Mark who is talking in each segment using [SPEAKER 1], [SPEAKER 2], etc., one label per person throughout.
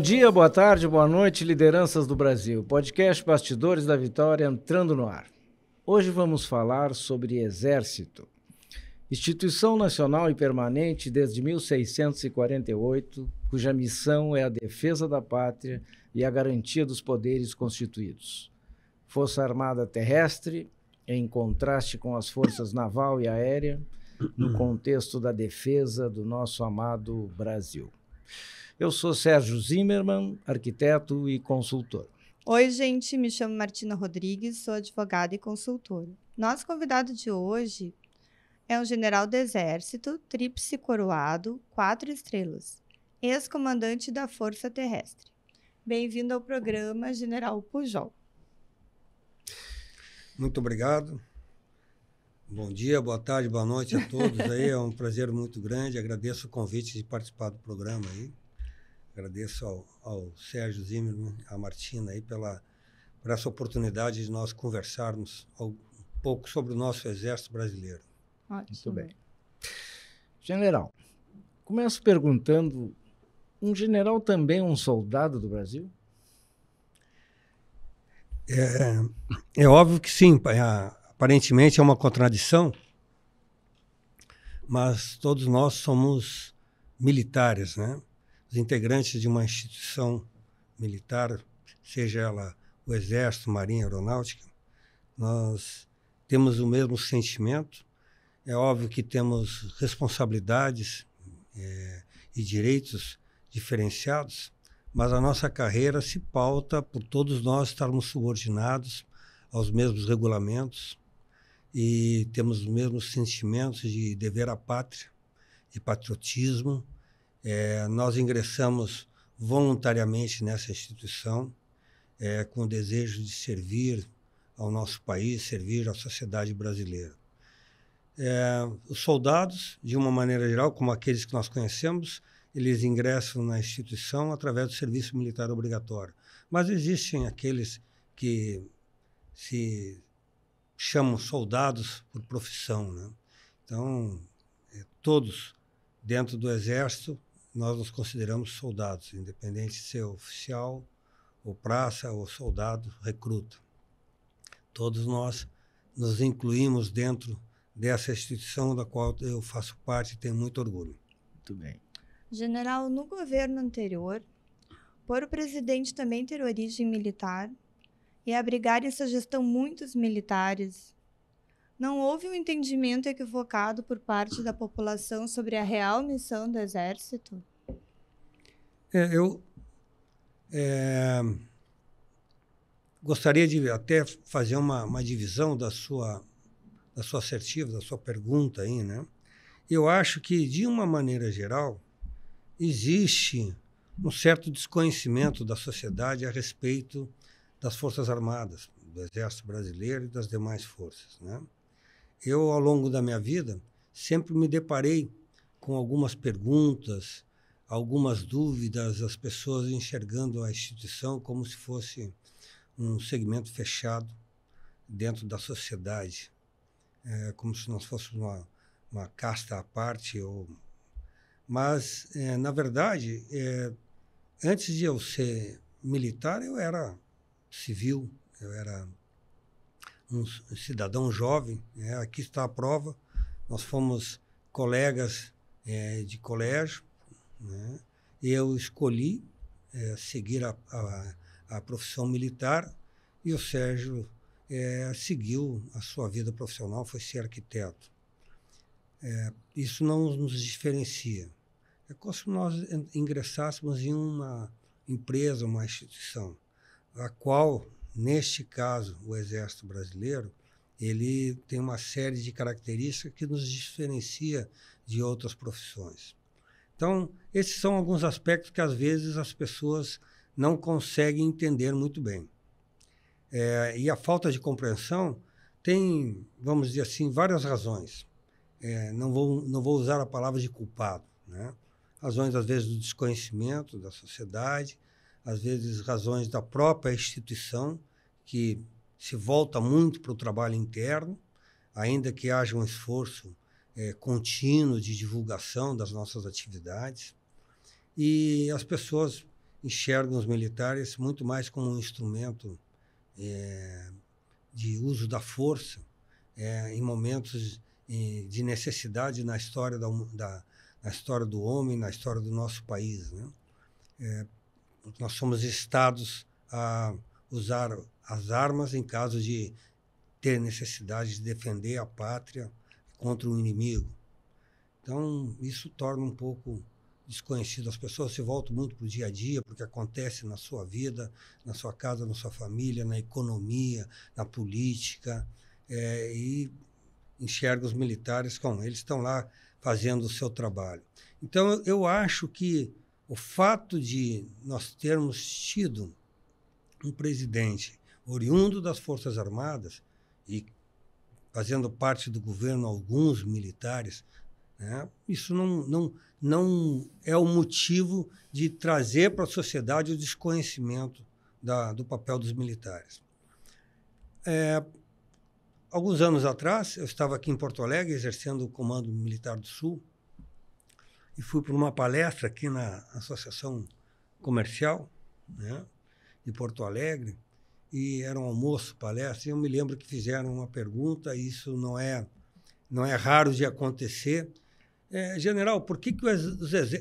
[SPEAKER 1] Bom dia, boa tarde, boa noite, lideranças do Brasil. Podcast Bastidores da Vitória entrando no ar. Hoje vamos falar sobre Exército. Instituição nacional e permanente desde 1648, cuja missão é a defesa da pátria e a garantia dos poderes constituídos. Força Armada Terrestre, em contraste com as forças naval e aérea, no contexto da defesa do nosso amado Brasil. Eu sou Sérgio Zimmermann, arquiteto e consultor.
[SPEAKER 2] Oi, gente, me chamo Martina Rodrigues, sou advogada e consultora. Nosso convidado de hoje é um general do Exército, tríplice coroado, quatro estrelas, ex-comandante da Força Terrestre. Bem-vindo ao programa, General Pujol.
[SPEAKER 3] Muito obrigado. Bom dia, boa tarde, boa noite a todos aí. É um prazer muito grande. Agradeço o convite de participar do programa aí. Agradeço ao, ao Sérgio Zimmermann, à Martina aí pela por essa oportunidade de nós conversarmos um pouco sobre o nosso exército brasileiro.
[SPEAKER 1] Ótimo. Muito bem. General, começo perguntando: um general também é um soldado do Brasil?
[SPEAKER 3] É, é óbvio que sim, ah, aparentemente é uma contradição, mas todos nós somos militares, né? os integrantes de uma instituição militar, seja ela o Exército, Marinha, Aeronáutica, nós temos o mesmo sentimento. É óbvio que temos responsabilidades é, e direitos diferenciados, mas a nossa carreira se pauta por todos nós estarmos subordinados aos mesmos regulamentos e temos os mesmos sentimentos de dever à pátria, de patriotismo é, nós ingressamos voluntariamente nessa instituição é, com o desejo de servir ao nosso país, servir à sociedade brasileira. É, os soldados, de uma maneira geral, como aqueles que nós conhecemos, eles ingressam na instituição através do serviço militar obrigatório. Mas existem aqueles que se chamam soldados por profissão. Né? Então, é, todos dentro do Exército nós nos consideramos soldados, independente de ser é oficial ou praça ou soldado recruta. Todos nós nos incluímos dentro dessa instituição da qual eu faço parte e tenho muito orgulho. Muito bem.
[SPEAKER 2] General, no governo anterior, por o presidente também ter origem militar e abrigar essa gestão muitos militares, não houve um entendimento equivocado por parte da população sobre a real missão do Exército?
[SPEAKER 3] É, eu é, gostaria de até fazer uma, uma, divisão da sua, da sua assertiva, da sua pergunta aí, né? Eu acho que, de uma maneira geral, existe um certo desconhecimento da sociedade a respeito das Forças Armadas, do Exército Brasileiro e das demais forças, né? eu, ao longo da minha vida, sempre me deparei com algumas perguntas, algumas dúvidas, as pessoas enxergando a instituição como se fosse um segmento fechado dentro da sociedade, é, como se nós fôssemos uma, uma casta à parte. Ou... Mas, é, na verdade, é, antes de eu ser militar, eu era civil, eu era um cidadão jovem. É, aqui está a prova. Nós fomos colegas é, de colégio. Né? Eu escolhi é, seguir a, a, a, profissão militar e o Sérgio é, seguiu a sua vida profissional, foi ser arquiteto. É, isso não nos diferencia. É como se nós ingressássemos em uma empresa, uma instituição, a qual Neste caso, o Exército Brasileiro, ele tem uma série de características que nos diferencia de outras profissões. Então, esses são alguns aspectos que às vezes as pessoas não conseguem entender muito bem. É, e a falta de compreensão tem, vamos dizer assim, várias razões. É, não, vou, não vou usar a palavra de culpado, né? razões às vezes do desconhecimento da sociedade, às vezes razões da própria instituição, que se volta muito para o trabalho interno, ainda que haja um esforço é, contínuo de divulgação das nossas atividades. E as pessoas enxergam os militares muito mais como um instrumento é, de uso da força é, em momentos é, de necessidade na história da, da, na história do homem, na história do nosso país. Né? É, nós somos estados a usar as armas em caso de ter necessidade de defender a pátria contra o um inimigo. Então, isso torna um pouco desconhecido. As pessoas se voltam muito para o dia a dia, porque acontece na sua vida, na sua casa, na sua família, na economia, na política, é, e enxerga os militares como eles estão lá fazendo o seu trabalho. Então, eu acho que o fato de nós termos tido um presidente oriundo das Forças Armadas e fazendo parte do governo alguns militares, né? isso não, não, não é o motivo de trazer para a sociedade o desconhecimento da, do papel dos militares. É, alguns anos atrás, eu estava aqui em Porto Alegre exercendo o Comando Militar do Sul e fui para uma palestra aqui na Associação Comercial né, de Porto Alegre, e era um almoço, palestra, e eu me lembro que fizeram uma pergunta, e isso não é, não é raro de acontecer. É, general, por que, que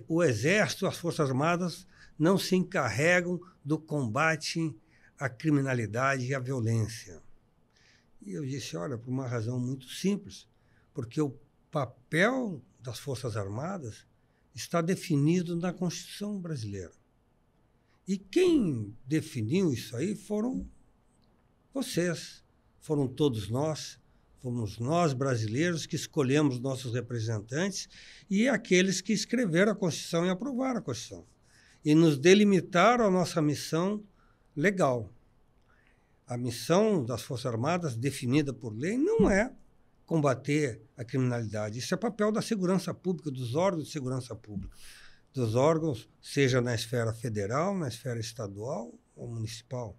[SPEAKER 3] o Exército, as Forças Armadas, não se encarregam do combate à criminalidade e à violência? E eu disse, olha, por uma razão muito simples, porque o papel das Forças Armadas está definido na Constituição brasileira. E quem definiu isso aí foram vocês, foram todos nós, fomos nós brasileiros que escolhemos nossos representantes e aqueles que escreveram a Constituição e aprovaram a Constituição e nos delimitaram a nossa missão legal. A missão das Forças Armadas, definida por lei, não é combater a criminalidade. Isso é papel da segurança pública, dos órgãos de segurança pública, dos órgãos, seja na esfera federal, na esfera estadual ou municipal.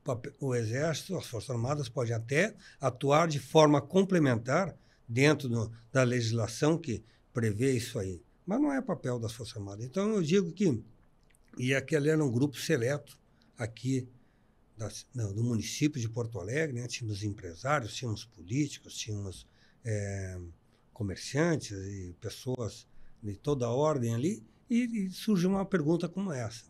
[SPEAKER 3] O, papel, o Exército, as Forças Armadas podem até atuar de forma complementar dentro do, da legislação que prevê isso aí. Mas não é papel das Forças Armadas. Então eu digo que. E aquele era é um grupo seleto aqui da, não, do município de Porto Alegre, né? tínhamos empresários, tínhamos políticos, tínhamos é, comerciantes e pessoas de toda a ordem ali, e, e surge uma pergunta como essa.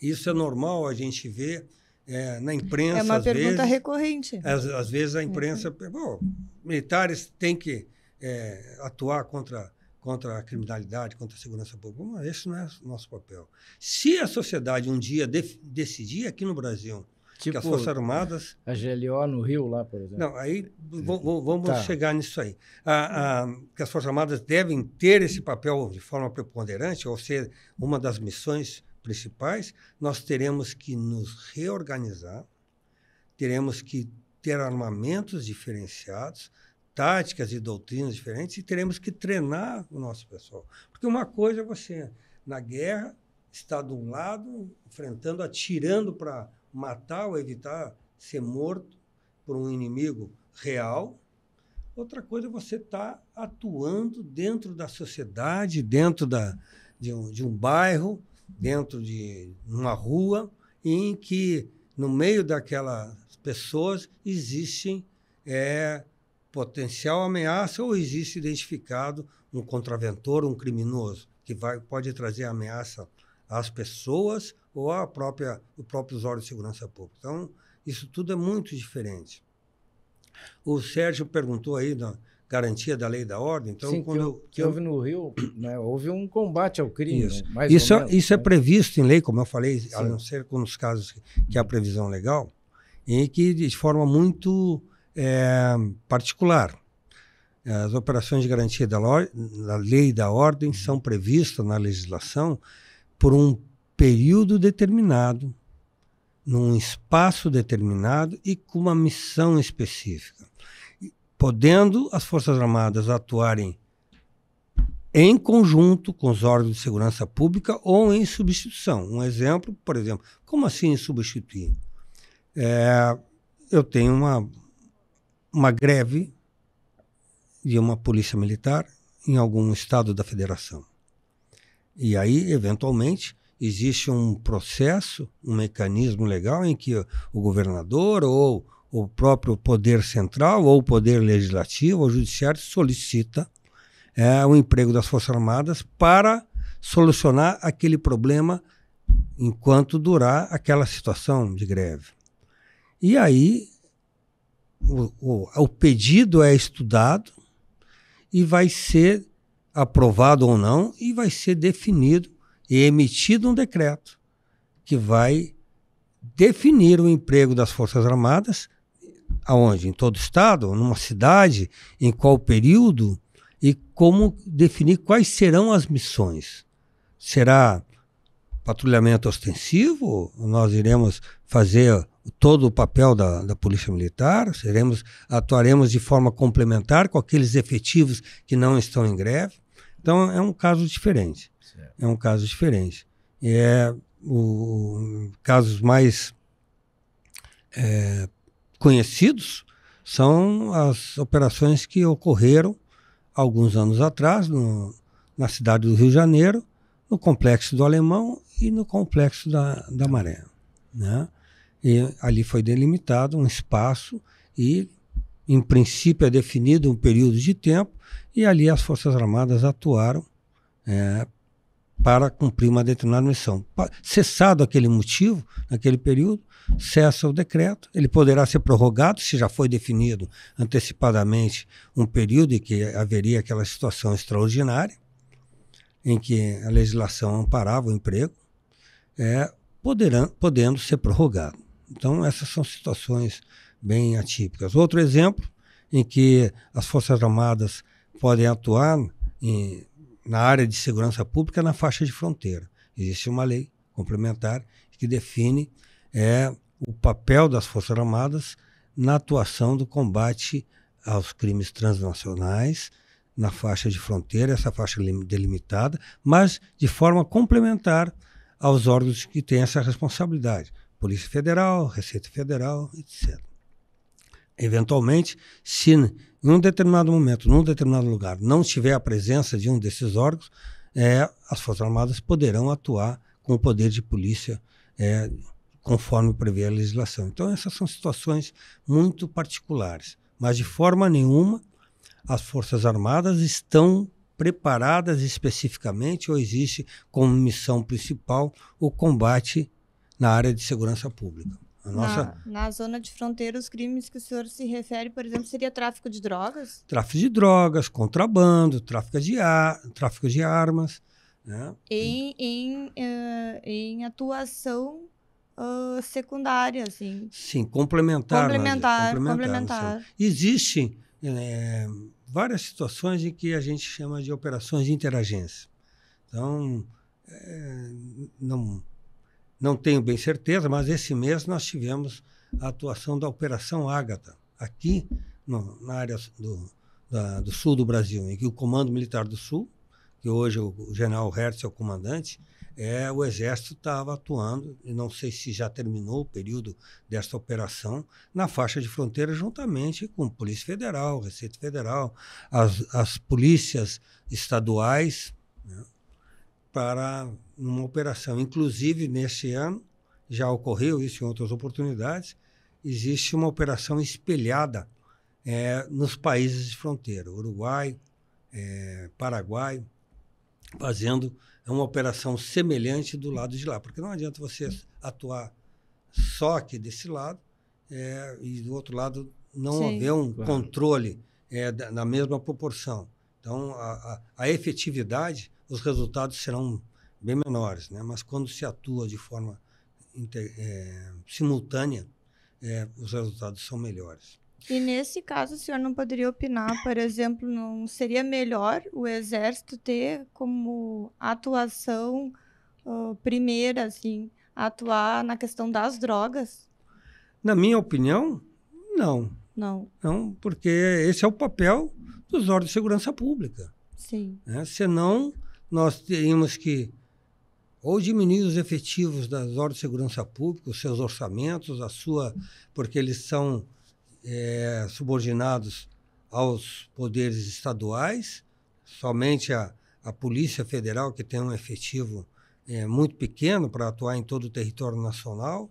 [SPEAKER 3] Isso é normal a gente ver é, na imprensa. É uma pergunta vezes, recorrente. Às, às, vezes a uhum. imprensa. Uhum. Bom, militares têm que é, atuar contra contra a criminalidade, contra a segurança pública. Mas esse não é o nosso papel. Se a sociedade um dia decidir aqui no Brasil tipo, que as tipo Forças Armadas. A GLO
[SPEAKER 1] no Rio, lá, por exemplo. Não,
[SPEAKER 3] aí vamos tá. chegar nisso aí. A, a, que as Forças Armadas devem ter esse papel de forma preponderante, ou ser uma das missões principais, nós teremos que nos reorganizar, teremos que ter armamentos diferenciados, táticas e doutrinas diferentes e teremos que treinar o nosso pessoal. Porque uma coisa é você, na guerra, estar de um lado, enfrentando, atirando para matar ou evitar ser morto por um inimigo real. Outra coisa é você estar tá atuando dentro da sociedade, dentro da, de, um, de um bairro, dentro de uma rua, em que no meio daquelas pessoas existem é, potencial ameaça ou existe identificado um contraventor, um criminoso, que vai, pode trazer ameaça às pessoas ou à própria, os próprios órgãos de segurança pública. Então, isso tudo é muito diferente. O Sérgio perguntou aí da garantia da lei e da ordem. Então, Sim, quando que, que houve no Rio, né, houve um combate ao crime. Isso, né, isso, é, menos, isso é né? é previsto em lei, como eu falei, Sim. a não ser com os casos que é a previsão legal, em que de forma muito é, particular. As operações de garantia da, da lei e da ordem uhum. são previstas na legislação por um período determinado, num espaço determinado e com uma missão específica, podendo as Forças Armadas atuarem em conjunto com os órgãos de segurança pública ou em substituição. Um exemplo, por exemplo, como assim substituir? É, eu tenho uma, uma greve de uma polícia militar em algum estado da federação. E aí, eventualmente, existe um processo, um mecanismo legal em que o governador ou o próprio poder central ou o poder legislativo ou judiciário solicita é, o emprego das Forças Armadas para solucionar aquele problema enquanto durar aquela situação de greve. E aí o, o, é o pedido é estudado e vai ser aprovado ou não e vai ser definido e emitido um decreto que vai definir o emprego das Forças Armadas aonde? Em todo o estado, numa cidade, em qual período e como definir quais serão as missões. Será patrulhamento ostensivo? Nós iremos fazer todo o papel da, da Polícia Militar, seremos, atuaremos de forma complementar com aqueles efetivos que não estão em greve. Então é um caso diferente. Certo. É um caso diferente. E é o, casos mais é, conhecidos são as operações que ocorreram alguns anos atrás no, na cidade do Rio de Janeiro, no complexo do Alemão e no complexo da, da Maré. Né? E ali foi delimitado um espaço e, em princípio, é definido um período de tempo, e ali as Forças Armadas atuaram é, para cumprir uma determinada missão. Cessado aquele motivo, naquele período, cessa o decreto. Ele poderá ser prorrogado se já foi definido antecipadamente um período em que haveria aquela situação extraordinária, em que a legislação amparava o emprego, é, poderão, podendo ser prorrogado. Então, essas são situações bem atípicas. Outro exemplo em que as Forças Armadas podem atuar em, na área de segurança pública na faixa de fronteira. Existe uma lei complementar que define é, o papel das Forças Armadas na atuação do combate aos crimes transnacionais na faixa de fronteira, essa faixa delimitada, mas de forma complementar aos órgãos que têm essa responsabilidade. Polícia Federal, Receita Federal, etc. Eventualmente, se em um determinado momento, num determinado lugar, não tiver a presença de um desses órgãos, é, as Forças Armadas poderão atuar com o poder de polícia é, conforme prevê a legislação. Então, essas são situações muito particulares, mas de forma nenhuma as Forças Armadas estão preparadas especificamente ou existe como missão principal o combate na área de segurança pública. Nossa...
[SPEAKER 2] Na, na, zona de fronteira, os crimes que o senhor se refere, por exemplo, seria tráfico de drogas?
[SPEAKER 3] Tráfico de drogas, contrabando, tráfico de, ar, tráfico de armas. Né?
[SPEAKER 2] Em, em, uh, em atuação uh, secundária, assim.
[SPEAKER 3] Sim, complementar. Complementar, complementar. complementar. Existem eh, várias situações em que a gente chama de operações de interagência. Então, é, não não tenho bem certeza, mas esse mês nós tivemos a atuação da Operação Ágata, aqui no, na área do, da, do sul do Brasil, em que o Comando Militar do Sul, que hoje o, o general Hertz é o comandante, é, o Exército estava atuando, e não sei se já terminou o período desta operação, na faixa de fronteira, juntamente com Polícia Federal, Receita Federal, as, as polícias estaduais, né? para uma operação. Inclusive, nesse ano, já ocorreu isso em outras oportunidades, existe uma operação espelhada é, nos países de fronteira, Uruguai, é, Paraguai, fazendo uma operação semelhante do lado de lá, porque não adianta você atuar só aqui desse lado é, e do outro lado não Sim. haver um controle é, da, na mesma proporção. Então, a, a, a efetividade os resultados serão bem menores, né? Mas quando se atua de forma é, simultânea, é, os resultados são melhores.
[SPEAKER 2] E nesse caso, o senhor não poderia opinar, por exemplo, não seria melhor o exército ter como atuação uh, primeira, assim, atuar na questão das drogas?
[SPEAKER 3] Na minha opinião, não. Não. Não, porque esse é o papel dos órgãos de segurança pública. Sim. Né? Senão, nós teríamos que ou diminuir os efetivos das ordens de segurança pública, os seus orçamentos, a sua, porque eles são é, subordinados aos poderes estaduais, somente a, a Polícia Federal, que tem um efetivo é, muito pequeno para atuar em todo o território nacional,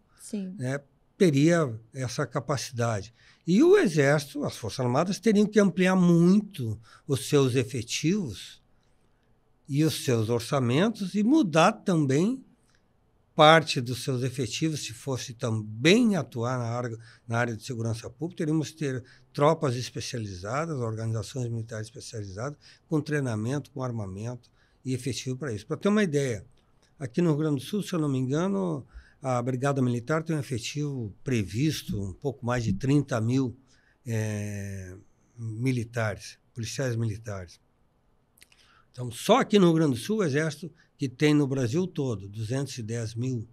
[SPEAKER 3] é, teria essa capacidade. E o Exército, as Forças Armadas, teriam que ampliar muito os seus efetivos e os seus orçamentos e mudar também parte dos seus efetivos, se fosse também atuar na área, na área de segurança pública, teríamos que ter tropas especializadas, organizações militares especializadas, com treinamento, com armamento e efetivo para isso. Para ter uma ideia, aqui no Rio Grande do Sul, se eu não me engano, a Brigada Militar tem um efetivo previsto, um pouco mais de 30 mil é, militares, policiais militares. Então, só aqui no Rio Grande do Sul, o Exército, que tem no Brasil todo 210 mil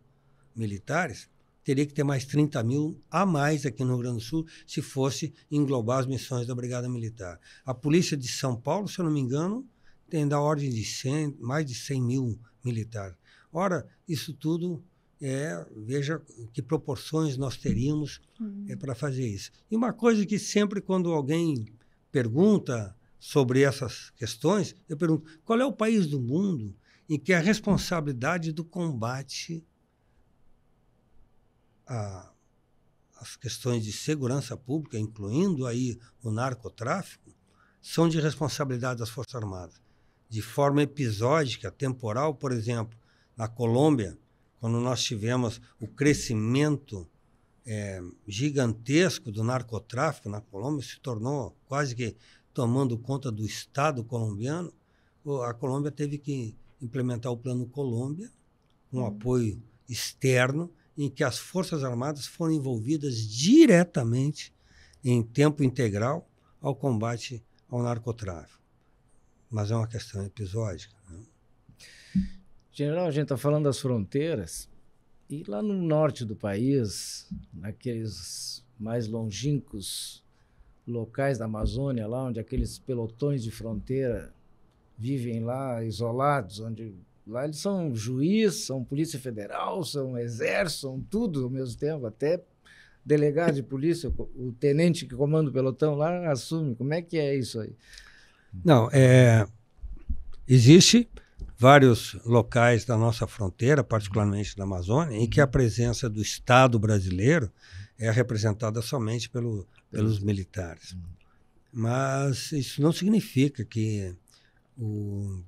[SPEAKER 3] militares, teria que ter mais 30 mil a mais aqui no Rio Grande do Sul, se fosse englobar as missões da Brigada Militar. A Polícia de São Paulo, se eu não me engano, tem da ordem de 100, mais de 100 mil militares. Ora, isso tudo é, veja que proporções nós teríamos uhum. é, para fazer isso. E uma coisa que sempre quando alguém pergunta sobre essas questões, eu pergunto: qual é o país do mundo em que a responsabilidade do combate às questões de segurança pública, incluindo aí o narcotráfico, são de responsabilidade das Forças Armadas? De forma episódica, temporal, por exemplo, na Colômbia, quando nós tivemos o crescimento é, gigantesco do narcotráfico na Colômbia, se tornou quase que tomando conta do Estado colombiano, a Colômbia teve que implementar o Plano Colômbia, um apoio externo, em que as Forças Armadas foram envolvidas diretamente em tempo integral ao combate ao narcotráfico. Mas é uma questão episódica. Né? General, a gente está falando das fronteiras.
[SPEAKER 1] E lá no norte do país, naqueles mais longínquos locais da Amazônia, lá onde aqueles pelotões de fronteira vivem lá isolados, onde lá eles são juiz, são polícia federal, são exército, são tudo ao mesmo tempo, até delegado de polícia, o tenente que comanda o pelotão lá assume. Como é que é isso aí?
[SPEAKER 3] Não, é existe vários locais da nossa fronteira, particularmente da Amazônia, em que a presença do Estado brasileiro é representada somente pelo pelos militares. Hum. Mas isso não significa que o,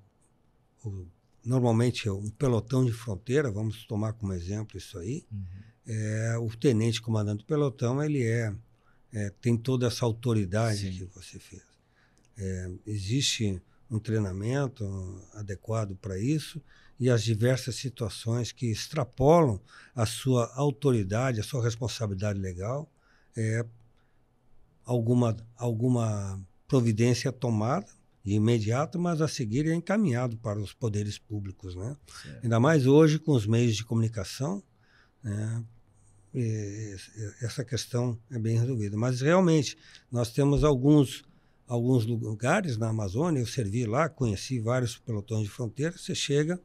[SPEAKER 3] o normalmente é um pelotão de fronteira, vamos tomar como exemplo isso aí, uhum. é, o tenente comandante do pelotão ele é, é tem toda essa autoridade Sim. que você fez. É, existe um treinamento adequado para isso e as diversas situações que extrapolam a sua autoridade, a sua responsabilidade legal, é, alguma, alguma providência tomada de imediato, mas a seguir é encaminhado para os poderes públicos, né? Ainda mais hoje com os meios de comunicação, né? E essa questão é bem resolvida. Mas realmente nós temos alguns alguns lugares na Amazônia, eu servi lá, conheci vários pelotões de fronteira. Você chega,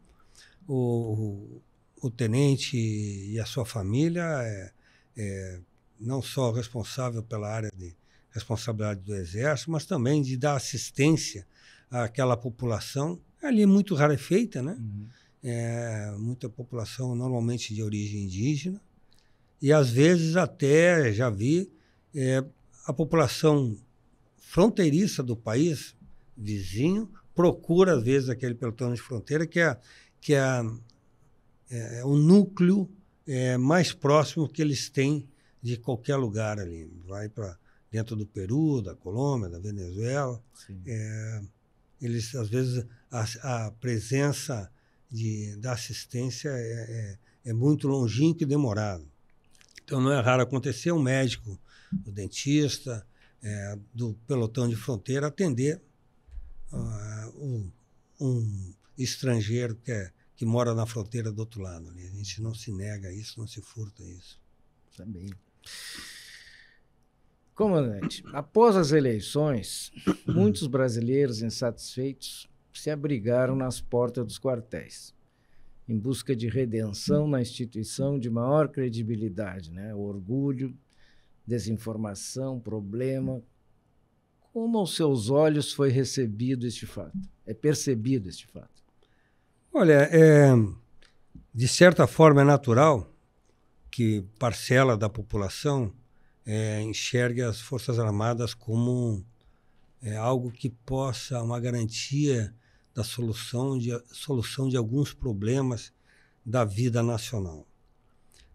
[SPEAKER 3] o, o, o tenente e a sua família é, é não só responsável pela área de responsabilidade do Exército, mas também de dar assistência àquela população ali é muito rarefeita, né? Uhum. É, muita população normalmente de origem indígena e às vezes até já vi é, a população fronteiriça do país vizinho procura às vezes aquele pelotão de fronteira que é que é, é, é o núcleo é, mais próximo que eles têm de qualquer lugar ali vai para dentro do Peru, da Colômbia, da Venezuela. É, eles, às vezes, a, a presença de, da assistência é, é, é muito longínqua e demorada. Então, não é raro acontecer um médico, o um dentista, é, do pelotão de fronteira atender uh, um, um, estrangeiro que, é, que mora na fronteira do outro lado. Né? A gente não se nega a isso, não se furta a isso. Também.
[SPEAKER 1] Comandante, após as eleições, muitos brasileiros insatisfeitos se abrigaram nas portas dos quartéis, em busca de redenção na instituição de maior credibilidade, né? orgulho, desinformação, problema. Como aos seus olhos foi recebido este fato? É percebido este fato?
[SPEAKER 3] Olha, é, de certa forma é natural que parcela da população é, enxergue as Forças Armadas como é, algo que possa, uma garantia da solução de, solução de alguns problemas da vida nacional.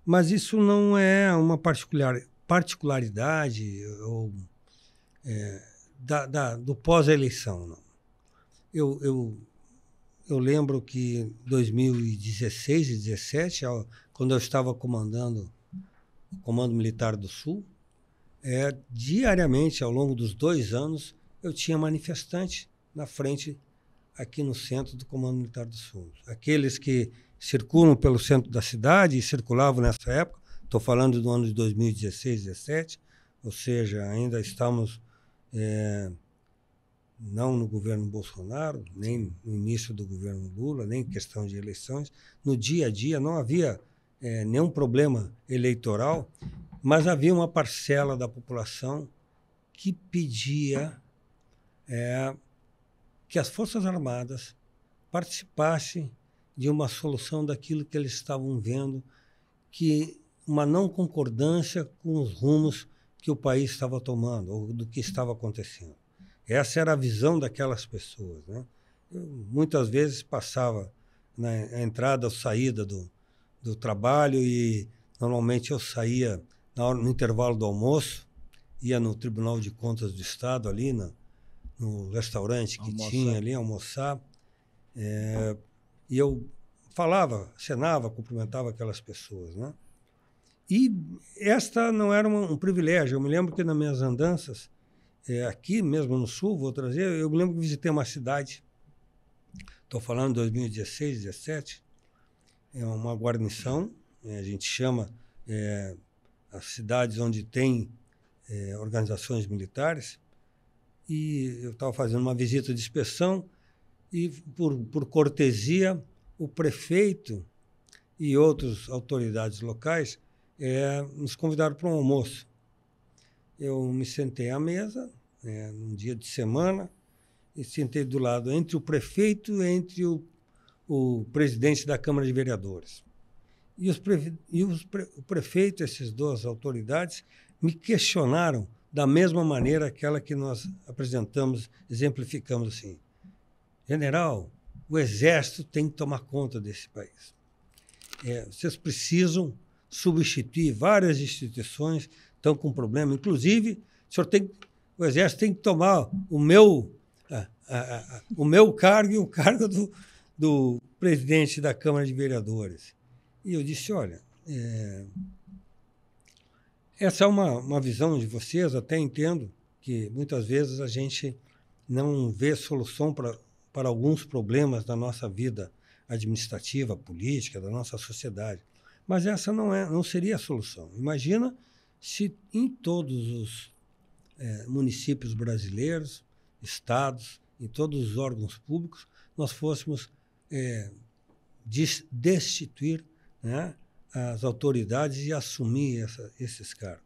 [SPEAKER 3] Mas isso não é uma particular, particularidade ou, é, da, da, do pós-eleição, Eu, eu, eu lembro que 2016 e 2017, quando eu estava comandando o Comando Militar do Sul, é, diariamente, ao longo dos dois anos, eu tinha manifestante na frente aqui no centro do Comando Militar do Sul. Aqueles que circulam pelo centro da cidade e circulavam nessa época, estou falando do ano de 2016, 17, ou seja, ainda estamos é, não no governo Bolsonaro, nem no início do governo Lula, nem questão de eleições. No dia a dia não havia é, nenhum problema eleitoral mas havia uma parcela da população que pedia é, que as Forças Armadas participassem de uma solução daquilo que eles estavam vendo, que uma não concordância com os rumos que o país estava tomando ou do que estava acontecendo. Essa era a visão daquelas pessoas. Né? Eu, muitas vezes passava na entrada ou saída do, do trabalho e normalmente eu saía na hora, no intervalo do almoço, ia no Tribunal de Contas do Estado, ali na, no restaurante que almoçar. tinha ali, almoçar. É, e eu falava, cenava, cumprimentava aquelas pessoas, né? E esta não era uma, um privilégio. Eu me lembro que nas minhas andanças, é, aqui mesmo no sul, vou trazer, eu me lembro que visitei uma cidade, estou falando de 2016, 2017, é uma guarnição, é, a gente chama é, as cidades onde tem é, organizações militares. E eu estava fazendo uma visita de inspeção e, por, por cortesia, o prefeito e outras autoridades locais é, nos convidaram para um almoço. Eu me sentei à mesa, é, num dia de semana, e sentei do lado entre o prefeito e entre o, o presidente da Câmara de Vereadores. E, os pre, e os pre, o prefeito, essas duas autoridades, me questionaram da mesma maneira aquela que nós apresentamos, exemplificamos assim. General, o exército tem que tomar conta desse país. É, vocês precisam substituir várias instituições estão com problema. Inclusive, o senhor tem, o exército tem que tomar o meu a, a, a, o meu cargo e o cargo do, do presidente da Câmara de Vereadores. E eu disse: olha, é, essa é uma, uma visão de vocês, até entendo que muitas vezes a gente não vê solução para alguns problemas da nossa vida administrativa, política, da nossa sociedade. Mas essa não, é, não seria a solução. Imagina se em todos os é, municípios brasileiros, estados, em todos os órgãos públicos, nós fôssemos é, destituir né, as autoridades e assumir essa, esses cargos.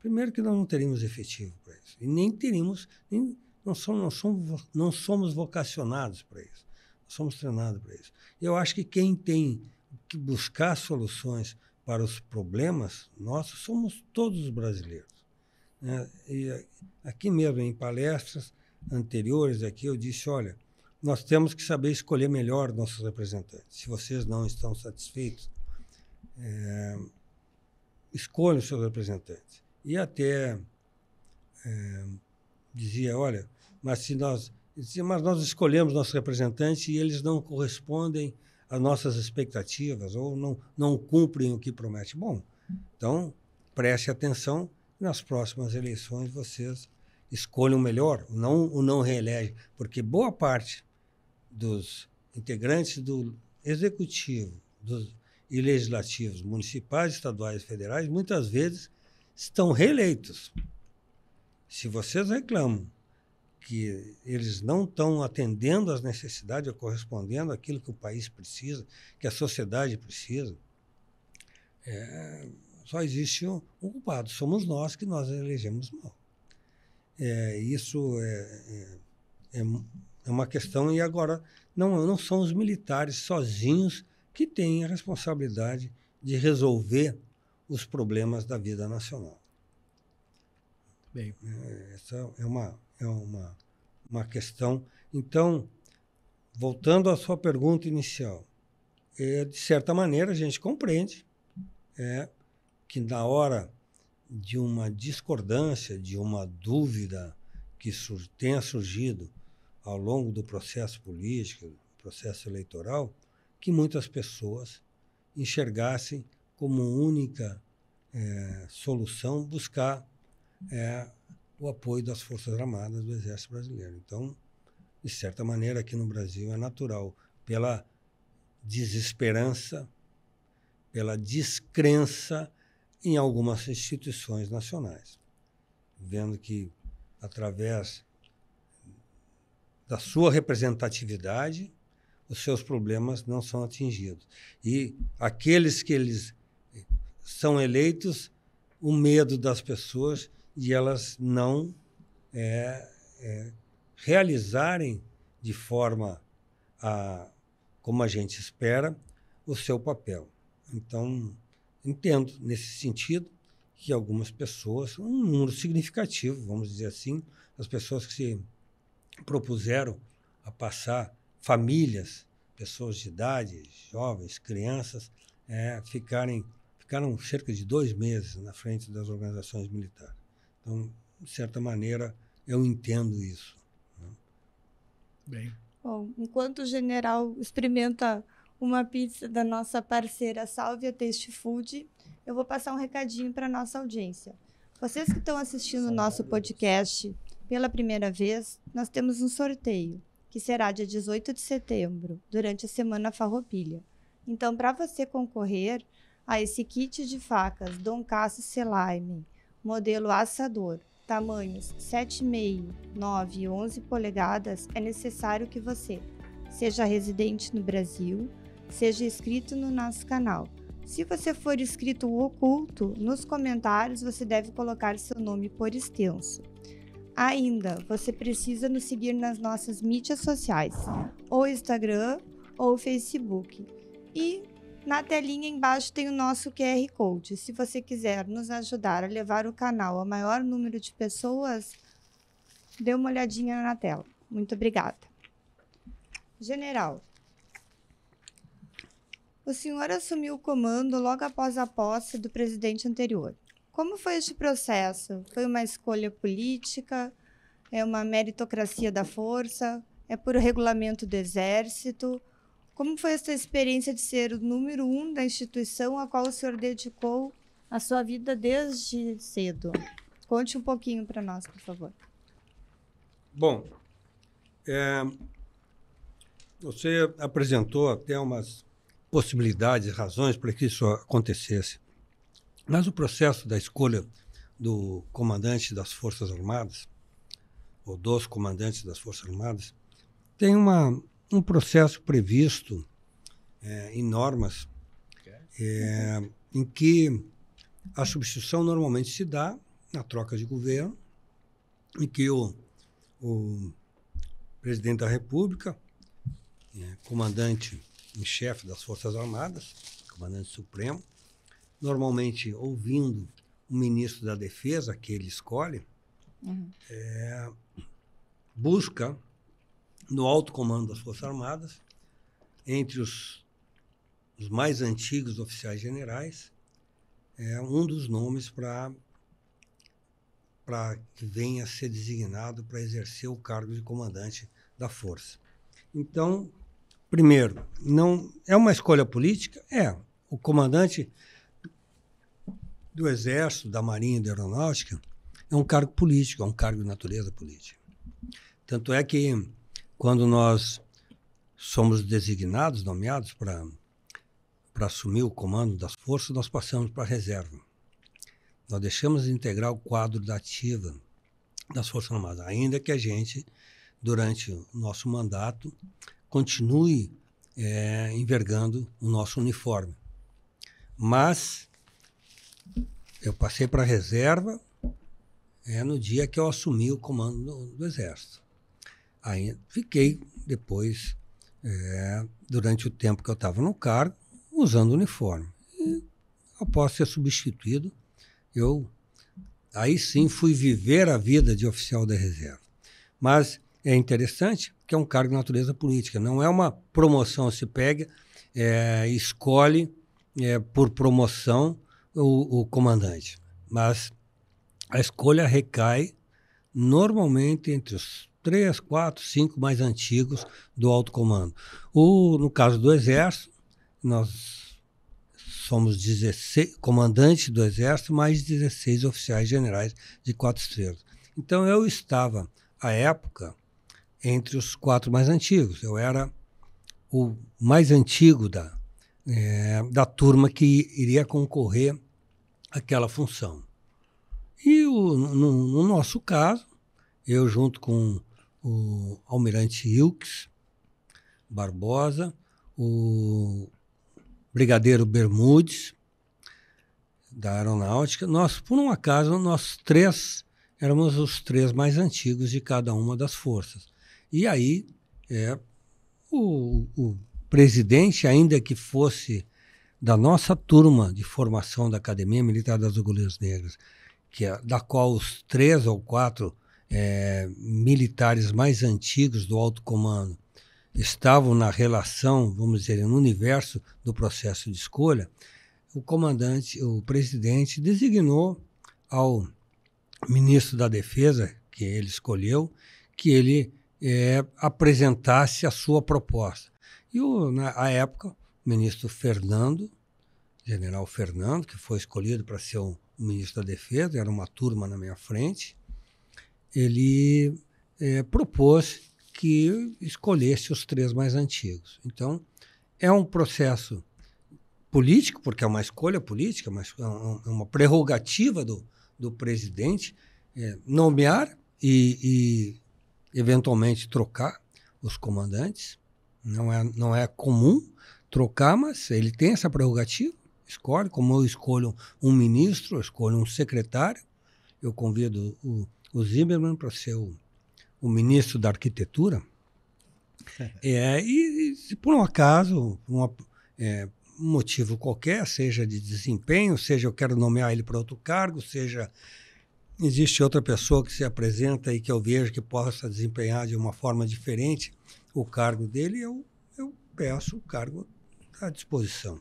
[SPEAKER 3] Primeiro que nós não teríamos efetivo para isso. E nem teríamos, nem, não, somos, não, somos, não somos vocacionados para isso. Nós somos treinados para isso. Eu acho que quem tem que buscar soluções para os problemas nossos somos todos os brasileiros. Né? E aqui mesmo, em palestras anteriores aqui, eu disse, olha, nós temos que saber escolher melhor nossos representantes. Se vocês não estão satisfeitos é, escolha o seu representante. E até é, dizia, olha, mas se nós dizia, mas nós escolhemos nossos representantes e eles não correspondem às nossas expectativas ou não, não cumprem o que promete. Bom, então preste atenção nas próximas eleições vocês escolham o melhor, não o não reelege, porque boa parte dos integrantes do executivo, dos e legislativos municipais, estaduais e federais muitas vezes estão reeleitos. Se vocês reclamam que eles não estão atendendo às necessidades ou correspondendo àquilo que o país precisa, que a sociedade precisa, é, só existe um, um culpado. Somos nós que nós elegemos mal. É, isso é, é, é, é uma questão. E agora, não, não são os militares sozinhos que tem a responsabilidade de resolver os problemas da vida nacional. Bem. É, essa é uma, é uma, uma questão. Então, voltando à sua pergunta inicial, é, de certa maneira a gente compreende é, que na hora de uma discordância, de uma dúvida que sur tenha surgido ao longo do processo político, processo eleitoral, que muitas pessoas enxergassem como única é, solução buscar é, o apoio das Forças Armadas do Exército Brasileiro. Então, de certa maneira, aqui no Brasil é natural, pela desesperança, pela descrença em algumas instituições nacionais. Vendo que, através da sua representatividade, os seus problemas não são atingidos. E aqueles que eles são eleitos, o medo das pessoas de elas não é, é, realizarem de forma a, como a gente espera, o seu papel. Então, entendo nesse sentido que algumas pessoas, um número significativo, vamos dizer assim, as pessoas que se propuseram a passar famílias, pessoas de idade, jovens, crianças, é, ficarem, ficaram cerca de dois meses na frente das organizações militares. Então, de certa maneira, eu entendo isso. Né? Bem.
[SPEAKER 2] Bom, enquanto o general experimenta uma pizza da nossa parceira Salvia Taste Food, eu vou passar um recadinho para nossa audiência. Vocês que estão assistindo o nosso podcast pela primeira vez, nós temos um sorteio que será dia 18 de setembro, durante a Semana Farroupilha. Então, para você concorrer a esse kit de facas Dom Cássio Selaime, modelo assador, tamanhos 7,5, 9 e 11 polegadas, é necessário que você seja residente no Brasil, seja inscrito no nosso canal. Se você for inscrito oculto, nos comentários você deve colocar seu nome por extenso. Ainda, você precisa nos seguir nas nossas mídias sociais, ou Instagram ou Facebook. E na telinha embaixo tem o nosso QR Code. Se você quiser nos ajudar a levar o canal a maior número de pessoas, dê uma olhadinha na tela. Muito obrigada. General, o senhor assumiu o comando logo após a posse do presidente anterior. Como foi este processo? Foi uma escolha política? É uma meritocracia da força? É por regulamento do Exército? Como foi essa experiência de ser o número um da instituição a qual o senhor dedicou a sua vida desde cedo? Conte um pouquinho para nós, por
[SPEAKER 3] favor. Bom, é, você apresentou até umas possibilidades, razões para que isso acontecesse. Mas o processo da escolha do comandante das Forças Armadas, ou dos comandantes das Forças Armadas, tem uma, um processo previsto é, em normas é, em que a substituição normalmente se dá na troca de governo, em que o, o presidente da República, é, comandante em chefe das Forças Armadas, comandante supremo, normalmente ouvindo o ministro da Defesa, que ele escolhe, uhum. é, busca no alto comando das Forças Armadas, entre os, os mais antigos oficiais generais, é um dos nomes para para que venha a ser designado para exercer o cargo de comandante da força. Então, primeiro, não é uma escolha política? É. O comandante do Exército, da Marinha e da Aeronáutica é um cargo político, é um cargo de natureza política. Tanto é que, quando nós somos designados, nomeados para para assumir o comando das forças, nós passamos para a reserva. Nós deixamos de integrar o quadro da ativa das Forças Armadas, ainda que a gente, durante o nosso mandato, continue é, envergando o nosso uniforme. Mas eu passei para a reserva é, no dia que eu assumi o comando do, do Exército. Aí fiquei depois, é, durante o tempo que eu estava no cargo, usando o uniforme. E após ser substituído, eu aí sim fui viver a vida de oficial da reserva. Mas é interessante que é um cargo de natureza política, não é uma promoção se pega, é, escolhe é, por promoção o, o comandante. Mas a escolha recai normalmente entre os três, quatro, cinco mais antigos do alto comando. O, no caso do Exército, nós somos 16, comandante do Exército, mais 16 oficiais generais de quatro estrelas. Então eu estava, à época, entre os quatro mais antigos. Eu era o mais antigo da, é, da turma que iria concorrer àquela função. E o, no, no, nosso caso, eu junto com o almirante Wilkes Barbosa, o brigadeiro Bermudes, da aeronáutica, nós, por um acaso, nós três éramos os três mais antigos de cada uma das forças. E aí, é, o, o presidente, ainda que fosse da nossa turma de formação da Academia Militar das Agulhas Negras, que é, da qual os três ou quatro é, militares mais antigos do alto comando estavam na relação, vamos dizer, no universo do processo de escolha, o comandante, o presidente designou ao ministro da Defesa, que ele escolheu, que ele é, apresentasse a sua proposta. E, o, na a época, o ministro Fernando, general Fernando, que foi escolhido para ser o, ministro da Defesa, era uma turma na minha frente, ele é, propôs que escolhesse os três mais antigos. Então, é um processo político, porque é uma escolha política, mas é, é uma prerrogativa do, do presidente é, nomear e, e, eventualmente, trocar os comandantes. Não é, não é comum trocar, mas ele tem essa prerrogativa, escolhe, como eu escolho um ministro, eu escolho um secretário, eu convido o, o Zimmermann para ser o, o, ministro da arquitetura. É, e, e se por um acaso, uma, é, um motivo qualquer, seja de desempenho, seja eu quero nomear ele para outro cargo, seja existe outra pessoa que se apresenta e que eu vejo que possa desempenhar de uma forma diferente, o cargo dele, eu, eu peço o cargo à disposição.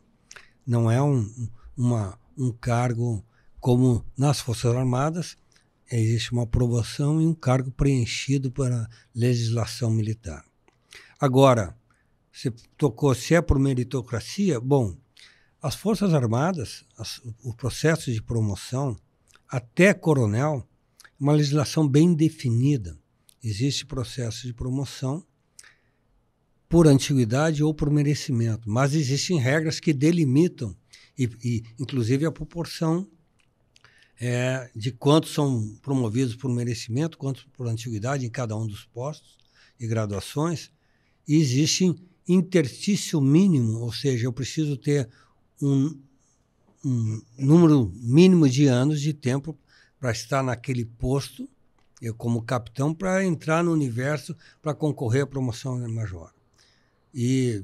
[SPEAKER 3] Não é um, uma, um cargo como nas Forças Armadas, existe uma aprovação e um cargo preenchido para legislação militar. Agora, você tocou se é por meritocracia, bom, as Forças Armadas, as, o processo de promoção até coronel, é uma legislação bem definida. Existe processo de promoção por antiguidade ou por merecimento, mas existem regras que delimitam, e, e inclusive a proporção é, de quantos são promovidos por merecimento, quantos por antiguidade em cada um dos postos e graduações, e existem interstício mínimo, ou seja, eu preciso ter um, um número mínimo de anos de tempo para estar naquele posto, eu como capitão, para entrar no universo, para concorrer à promoção major e,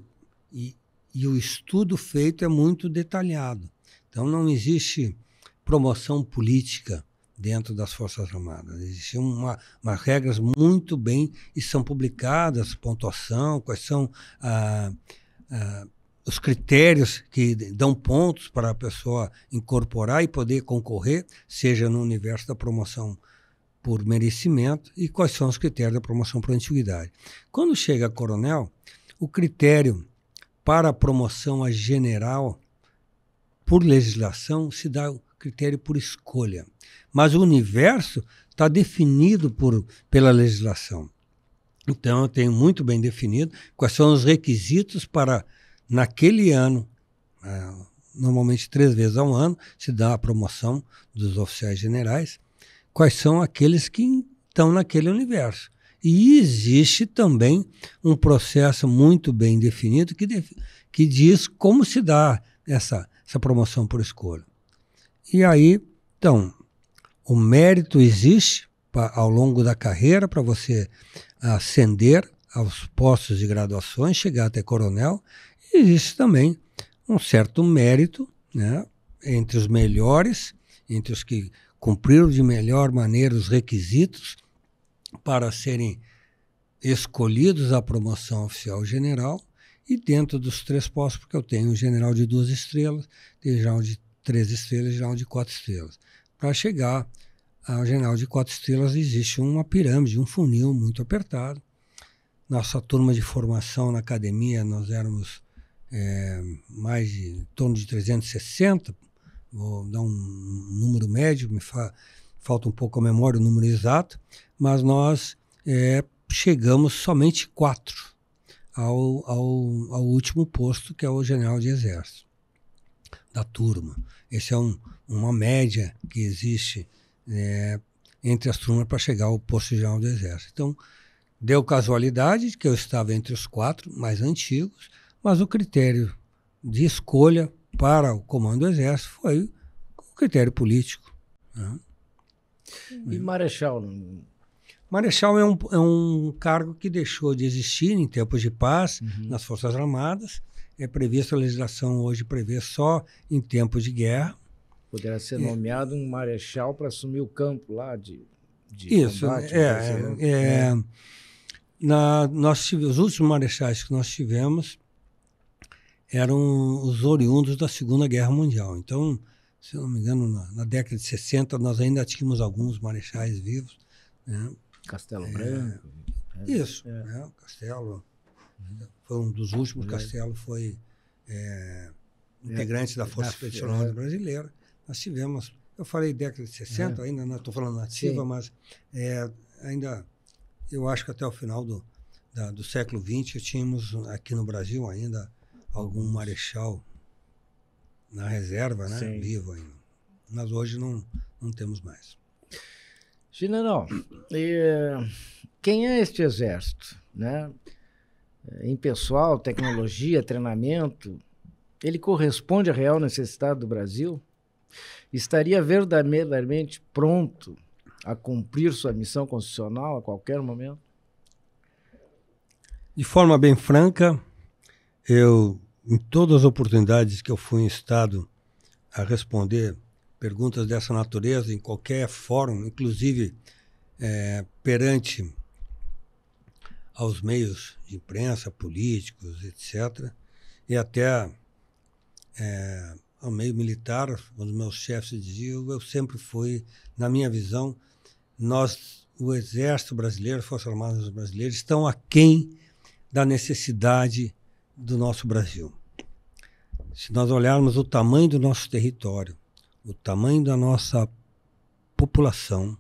[SPEAKER 3] e, e o estudo feito é muito detalhado. Então não existe promoção política dentro das Forças Armadas. Existem uma, umas regras muito bem e são publicadas, pontuação, quais são ah, ah, os critérios que dão pontos para a pessoa incorporar e poder concorrer, seja no universo da promoção por merecimento e quais são os critérios da promoção por antiguidade. Quando chega a coronel, o critério para a promoção a general, por legislação, se dá o critério por escolha. Mas o universo está definido por, pela legislação. Então, eu tenho muito bem definido quais são os requisitos para, naquele ano, né, normalmente três vezes ao ano, se dá a promoção dos oficiais generais, quais são aqueles que estão naquele universo. E existe também um processo muito bem definido que, que diz como se dá essa, essa promoção por escolha. E aí, então, o mérito existe ao longo da carreira para você ascender aos postos de graduações, chegar até coronel. E existe também um certo mérito né, entre os melhores, entre os que cumpriram de melhor maneira os requisitos para serem escolhidos a promoção oficial general e dentro dos três postos, porque eu tenho um general de duas estrelas, tenho general de três estrelas e general de quatro estrelas. Para chegar ao general de quatro estrelas existe uma pirâmide, um funil muito apertado. Nossa turma de formação na academia, nós éramos é, mais de em torno de 360, vou dar um número médio, me fa falta um pouco a memória, o número exato, mas nós é, chegamos somente quatro ao, ao, ao, último posto, que é o general de exército da turma. Essa é um, uma média que existe é, entre as turmas para chegar ao posto general do exército. Então, deu casualidade que eu estava entre os quatro mais antigos, mas o critério de escolha para o comando do exército foi o critério político. Né? E marechal, Marechal é um, é um cargo que deixou de existir em tempos de paz uhum. nas Forças Armadas. É previsto, a legislação hoje prevê só em tempos de guerra.
[SPEAKER 1] Poderá ser nomeado é. um marechal para assumir o campo lá de, de Isso, combate, é, é, é,
[SPEAKER 3] Na, nós tivemos, os últimos marechais que nós tivemos eram os oriundos da Segunda Guerra Mundial. Então, se eu não me engano, na, na década de 60 nós ainda tínhamos alguns marechais vivos, né? Castelo é. Branco. Né? Isso, é. né? o Castelo foi um dos últimos. Uhum. Castelo foi é, integrante da Força Expedicionária Brasileira. Nós tivemos, eu falei década de 60, ainda não estou falando nativa, mas ainda eu acho que até o final do, da, do século XX tínhamos aqui no Brasil ainda algum marechal na reserva, né? Sim. Vivo ainda. Mas hoje não, não temos mais. General,
[SPEAKER 1] e, quem é este exército? Né? É, em pessoal, tecnologia, treinamento, ele corresponde à real necessidade do Brasil? Estaria verdadeiramente pronto a cumprir sua missão constitucional a qualquer momento?
[SPEAKER 3] De forma bem franca, eu, em todas as oportunidades que eu fui instado a responder perguntas dessa natureza em qualquer fórum, inclusive é, perante aos meios de imprensa, políticos, etc., e até é, ao meio militar, um dos meus chefes dizia, eu sempre fui, na minha visão, nós, o Exército Brasileiro, as Forças Armadas Brasileiras, estão aquém da necessidade do nosso Brasil. Se nós olharmos o tamanho do nosso território, o tamanho da nossa população,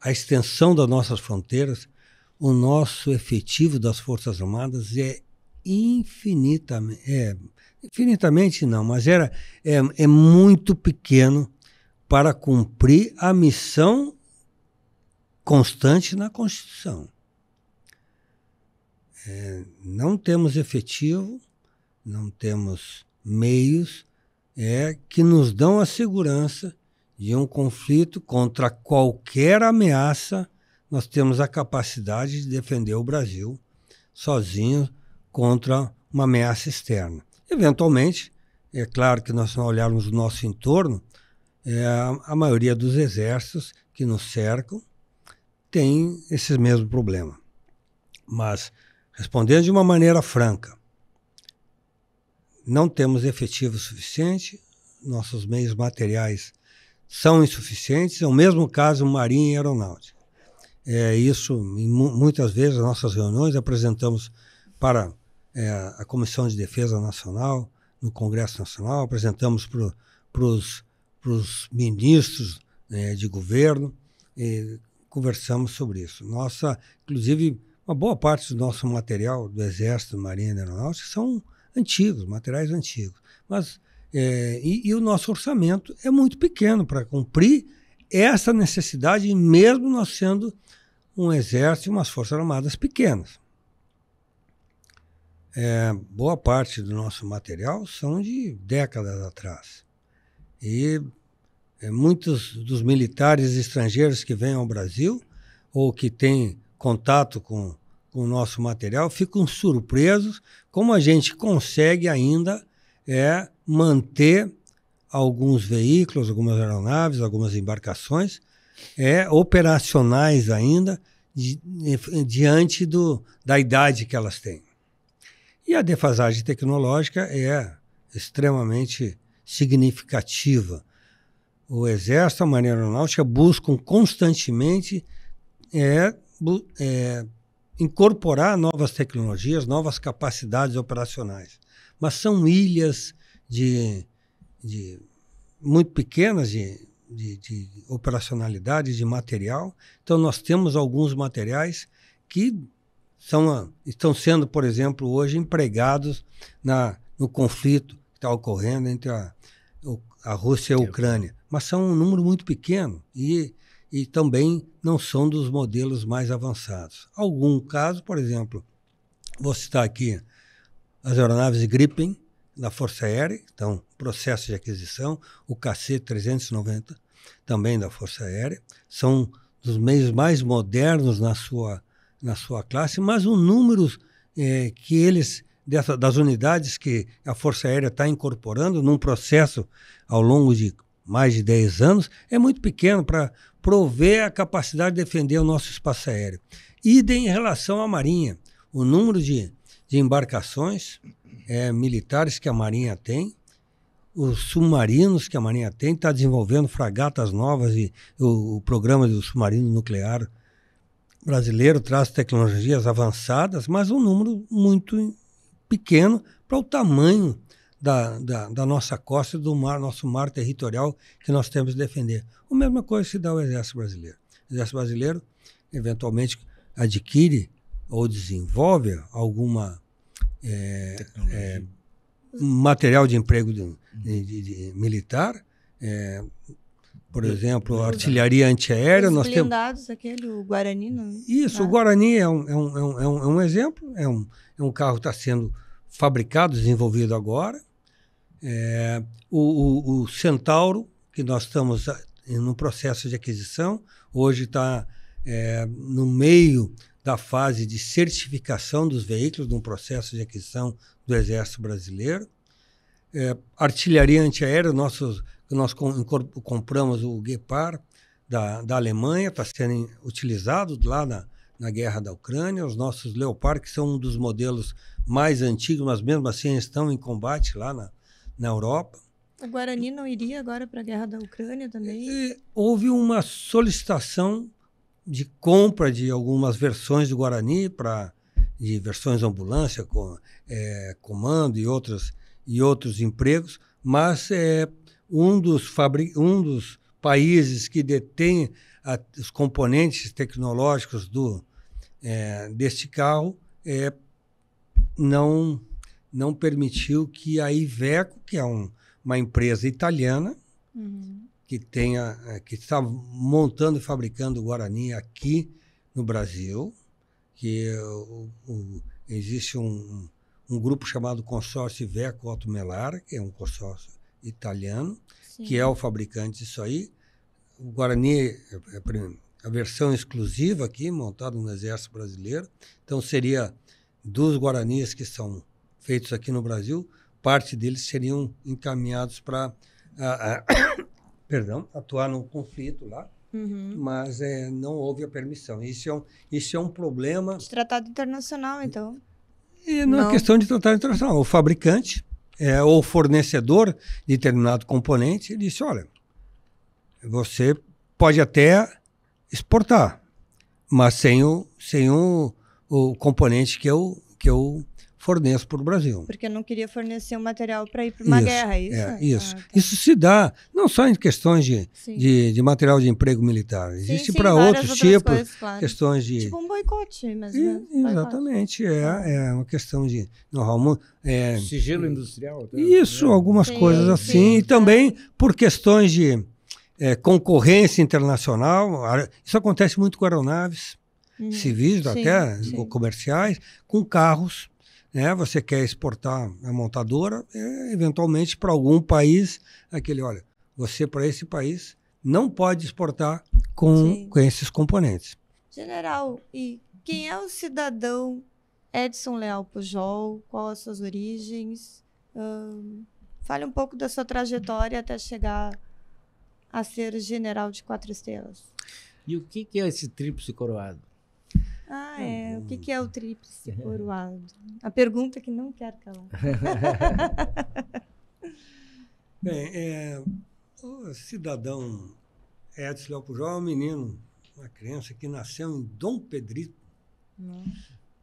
[SPEAKER 3] a extensão das nossas fronteiras, o nosso efetivo das Forças Armadas é infinitamente. É, infinitamente não, mas era, é, é muito pequeno para cumprir a missão constante na Constituição. É, não temos efetivo, não temos meios é que nos dão a segurança de um conflito contra qualquer ameaça. Nós temos a capacidade de defender o Brasil sozinho contra uma ameaça externa. Eventualmente, é claro que nós, não olharmos o nosso entorno, é, a maioria dos exércitos que nos cercam tem esse mesmo problema. Mas, respondendo de uma maneira franca, não temos efetivo suficiente, nossos meios materiais são insuficientes, é o mesmo caso marinha e aeronáutica. É isso, muitas vezes, nas nossas reuniões, apresentamos para é, a Comissão de Defesa Nacional, no Congresso Nacional, apresentamos para os ministros né, de governo, e conversamos sobre isso. Nossa, inclusive, uma boa parte do nosso material do Exército, Marinha e Aeronáutica são antigos, materiais antigos. Mas é, e, e, o nosso orçamento é muito pequeno para cumprir essa necessidade, mesmo nós sendo um exército e umas forças armadas pequenas. É, boa parte do nosso material são de décadas atrás. E é, muitos dos militares estrangeiros que vêm ao Brasil ou que têm contato com com o nosso material, ficam surpresos como a gente consegue ainda é manter alguns veículos, algumas aeronaves, algumas embarcações é operacionais ainda di, diante do, da idade que elas têm. E a defasagem tecnológica é extremamente significativa. O Exército, a Marinha Aeronáutica buscam constantemente é, é, incorporar novas tecnologias, novas capacidades operacionais. Mas são ilhas de, de muito pequenas de, de, de operacionalidade, de material. Então, nós temos alguns materiais que são, estão sendo, por exemplo, hoje empregados na, no conflito que está ocorrendo entre a, a Rússia e a Ucrânia. Mas são um número muito pequeno. E e também não são dos modelos mais avançados. Algum caso, por exemplo, vou citar aqui as aeronaves Gripen da Força Aérea, então processo de aquisição, o KC-390 também da Força Aérea, são dos meios mais modernos na sua, na sua classe, mas o número é, que eles dessa, das unidades que a Força Aérea está incorporando num processo ao longo de mais de 10 anos é muito pequeno para prover a capacidade de defender o nosso espaço aéreo. Idem em relação à Marinha. O número de, de embarcações é, militares que a Marinha tem, os submarinos que a Marinha tem, está desenvolvendo fragatas novas e o, o programa do submarino nuclear brasileiro traz tecnologias avançadas, mas um número muito pequeno para o tamanho da, da, da, nossa costa, do mar, nosso mar territorial que nós temos de defender. A mesma coisa se dá ao Exército Brasileiro. O Exército Brasileiro, eventualmente, adquire ou desenvolve alguma é, é, material de emprego de, de, de, militar, é, por exemplo, artilharia antiaérea. Os nós
[SPEAKER 2] blindados, temos... aquele, o Guarani.
[SPEAKER 3] Não... É? Isso, ah. o Guarani é, é um, é, um, é, um, é um exemplo, é um, é um carro que está sendo fabricado, desenvolvido agora. É, o, o, o, Centauro, que nós estamos no ah, processo de aquisição, hoje está é, no meio da fase de certificação dos veículos, num processo de aquisição do Exército Brasileiro. É, artilharia antiaérea, nossos, nós compramos o Gepard da, da Alemanha, está sendo utilizado lá na, na guerra da Ucrânia. Os nossos Leopard, que são um dos modelos mais antigos, mas mesmo assim estão em combate lá na, na Europa.
[SPEAKER 2] O Guarani não iria agora para a guerra da Ucrânia também? E
[SPEAKER 3] houve uma solicitação de compra de algumas versões do Guarani para de versões ambulância, com, é, comando e outros e outros empregos, mas é um dos um dos países que detém a, os componentes tecnológicos do, é, deste carro é, não, não permitiu que a Iveco, que é um, uma empresa italiana, uhum. que, tenha, é, que está montando e fabricando o Guarani aqui no Brasil, que o, o, existe um, um grupo chamado Consórcio Iveco Automelar, que é um consórcio italiano, Sim. que é o fabricante disso aí o Guarani, é, é, a versão exclusiva aqui, montada no Exército Brasileiro. Então, seria dos Guaranis que são feitos aqui no Brasil, parte deles seriam encaminhados para perdão, atuar no conflito lá. Uhum. Mas é, não houve a permissão. Isso é um, isso é um problema. De
[SPEAKER 2] tratado internacional, então. E é, não, não. é questão
[SPEAKER 3] de tratado internacional. O fabricante é, ou fornecedor de determinado componente disse: olha, você pode até exportar, mas sem o, sem o, o componente que eu, que eu forneço para o Brasil. Porque
[SPEAKER 2] eu não queria fornecer o um material para ir para uma isso, guerra, isso? É, isso. Ah, tá.
[SPEAKER 3] isso se dá, não só em questões de, de, de, material de emprego militar, existe para outros tipos, claro. questões de... Tipo um
[SPEAKER 2] boicote, mas... E, exatamente,
[SPEAKER 3] é, tá. é uma questão de know
[SPEAKER 1] É, Sigilo industrial. Tá? Isso, é. algumas sim, coisas assim, sim, e
[SPEAKER 3] também é. por questões de é, concorrência internacional. Isso acontece muito com aeronaves hum, civis, sim, até sim. comerciais, com carros. Né? Você quer exportar a montadora, é, eventualmente para algum país, aquele, olha, você para esse país não pode exportar com, com esses componentes.
[SPEAKER 2] General, e quem é o cidadão Edson Leal Pujol? Qual as suas origens? fale um pouco da sua trajetória até chegar a ser general de quatro estrelas.
[SPEAKER 1] E o que, que é esse tríplice coroado?
[SPEAKER 2] Ah, é. é o que, que é o tríplice coroado? A pergunta que não quero calar.
[SPEAKER 3] Bem, é, o cidadão Edson Léo é um menino, uma criança que nasceu em Dom Pedrito,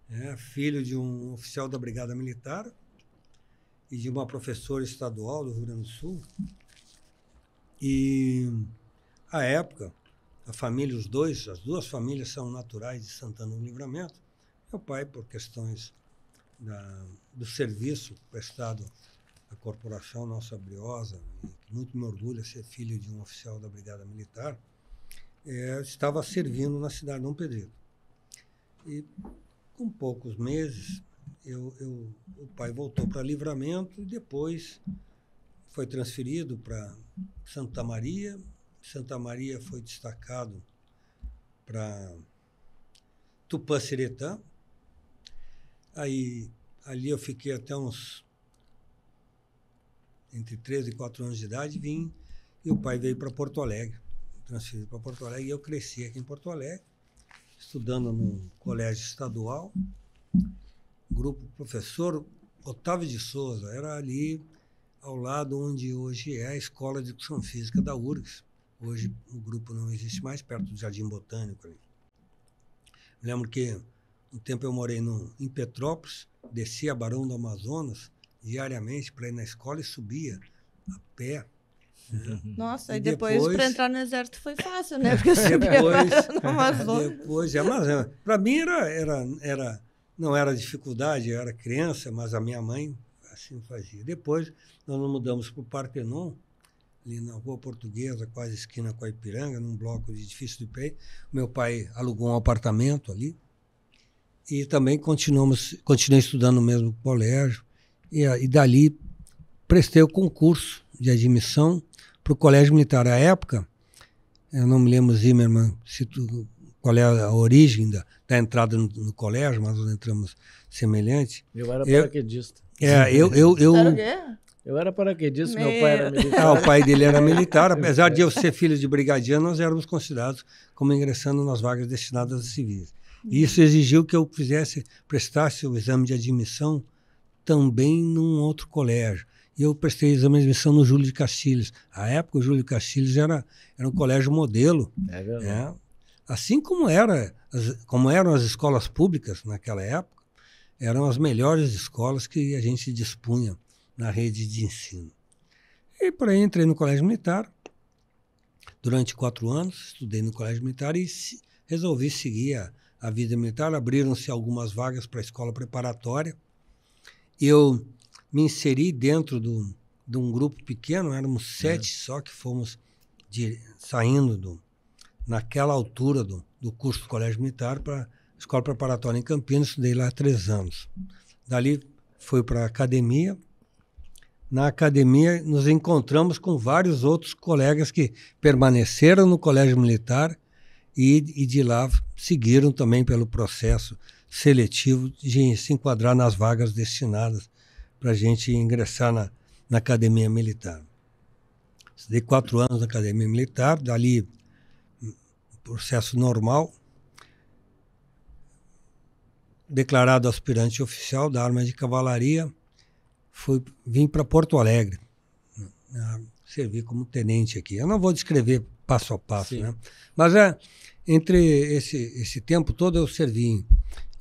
[SPEAKER 3] é, filho de um oficial da Brigada Militar e de uma professora estadual do Rio Grande do Sul, e à época, a família, os dois, as duas famílias são naturais de Santana do Livramento. Meu pai, por questões da, do serviço prestado à corporação nossa briosa, que muito me orgulha ser filho de um oficial da Brigada Militar, é, estava servindo na cidade de Dom Pedrito. E com poucos meses, eu, eu, o pai voltou para Livramento e depois foi transferido para Santa Maria. Santa Maria foi destacado para Tupã-Siretã. Aí ali eu fiquei até uns entre 13 e 4 anos de idade, vim e o pai veio para Porto Alegre, transferido para Porto Alegre, e eu cresci aqui em Porto Alegre, estudando num colégio estadual, grupo professor Otávio de Souza, era ali ao lado onde hoje é a Escola de Educação Física da URGS. Hoje o grupo não existe mais, perto do Jardim Botânico. Ali. Lembro que um tempo eu morei no, em Petrópolis, descia Barão do Amazonas diariamente para ir na escola e subia a pé. Né? Uhum. Nossa, e, e depois, depois para entrar
[SPEAKER 2] no exército foi fácil, né? Porque eu subia depois, no Amazonas.
[SPEAKER 3] Depois, Amazonas. Para é mim era, era, era, não era dificuldade, eu era criança, mas a minha mãe assim fazia. Depois nós nos mudamos para o Partenon, ali na Rua Portuguesa, quase esquina com a Ipiranga, num bloco de edifício de pé. Meu pai alugou um apartamento ali e também continuamos, continuei estudando no mesmo colégio e, ah, e dali prestei o concurso de admissão para o Colégio Militar. À época, eu não me lembro, Zimmermann, se tu, qual é a origem da, da entrada no, no colégio, mas nós entramos semelhante. Eu era paraquedista. É, eu. eu, eu... Era
[SPEAKER 1] quê? Eu era paraquedista, meu... meu pai era militar. Ah, o pai dele era militar. Apesar de eu ser
[SPEAKER 3] filho de brigadiano, nós éramos considerados como ingressando nas vagas destinadas a civis. E isso exigiu que eu fizesse, prestasse o exame de admissão também num outro colégio. E eu prestei exame de admissão no Júlio de Castilhos. À época, o Júlio de Castilhos era, era um colégio modelo. É verdade. É. Assim como, era, como eram as escolas públicas naquela época, eram as melhores escolas que a gente dispunha na rede de ensino. E por aí entrei no colégio militar. Durante quatro anos estudei no colégio militar e resolvi seguir a, a vida militar. Abriram-se algumas vagas para a escola preparatória. Eu me inseri dentro do, de um grupo pequeno, éramos sete é. só que fomos de, saindo do, naquela altura do, do curso do colégio militar para escola preparatória em Campinas, estudei lá três anos. Dali fui para a academia. Na academia nos encontramos com vários outros colegas que permaneceram no colégio militar e, e de lá seguiram também pelo processo seletivo de se enquadrar nas vagas destinadas para a gente ingressar na, na academia militar. Estudei quatro anos na academia militar, dali hum, processo normal declarado aspirante oficial da arma de cavalaria, fui, vim para Porto Alegre né, servir como tenente aqui. Eu não vou descrever passo a passo, Sim. né? mas é, entre esse, esse tempo todo eu servi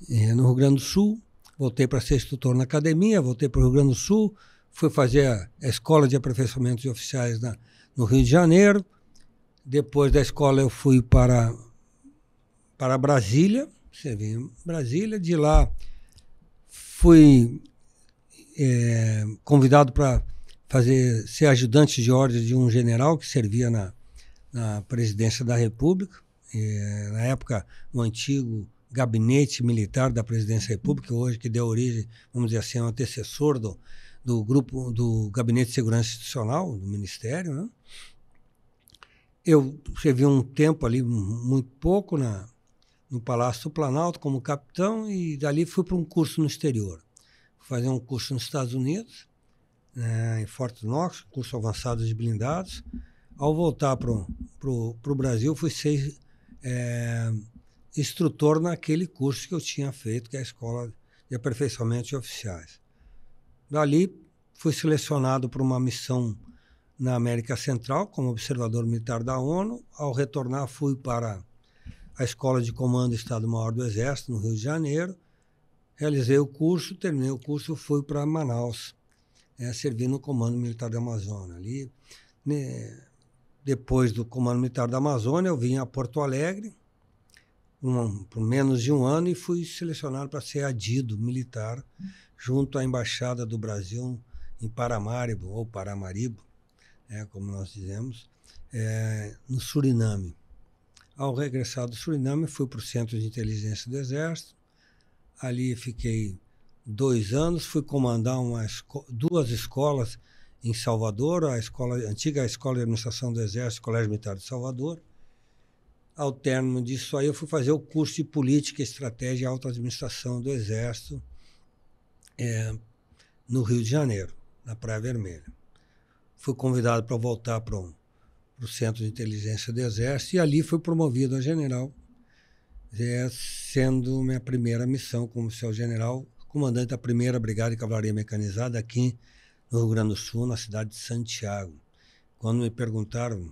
[SPEAKER 3] eh, no Rio Grande do Sul, voltei para ser instrutor na academia, voltei para o Rio Grande do Sul, fui fazer a, a escola de aperfeiçoamento de oficiais na, no Rio de Janeiro. Depois da escola eu fui para, para Brasília, servi em Brasília. De lá fui é, convidado para fazer ser ajudante de ordem de um general que servia na, na presidência da República. É, na época, no antigo gabinete militar da presidência da República, hoje que deu origem, vamos dizer assim, ao é antecessor do, do grupo do Gabinete de Segurança Institucional, do Ministério. Né? Eu servi um tempo ali, muito pouco, na, no Palácio do Planalto como capitão e dali fui para um curso no exterior. Fui fazer um curso nos Estados Unidos, né, em Fort Knox, curso avançado de blindados. Ao voltar para o Brasil, fui ser é, instrutor naquele curso que eu tinha feito, que é a Escola de Aperfeiçoamento de Oficiais. Dali, fui selecionado para uma missão na América Central como observador militar da ONU. Ao retornar, fui para a Escola de Comando Estado-Maior do Exército, no Rio de Janeiro. Realizei o curso, terminei o curso, fui para Manaus, né, servindo servi no Comando Militar da Amazônia. Ali, né, depois do Comando Militar da Amazônia, eu vim a Porto Alegre, um, por menos de um ano, e fui selecionado para ser adido militar junto à Embaixada do Brasil em Paramaribo, ou Paramaribo, é, como nós dizemos, é, no Suriname. Ao regressar do Suriname, fui para o Centro de Inteligência do Exército. Ali fiquei dois anos, fui comandar uma, duas escolas em Salvador, a escola a antiga Escola de Administração do Exército, Colégio Militar de Salvador. Ao término disso aí, eu fui fazer o curso de Política, Estratégia e Alta Administração do Exército é, no Rio de Janeiro, na Praia Vermelha. Fui convidado para voltar para um para o Centro de Inteligência do Exército, e ali fui promovido a general, é, sendo minha primeira missão como seu general, comandante da primeira Brigada de Cavalaria Mecanizada aqui no Rio Grande do Sul, na cidade de Santiago. Quando me perguntaram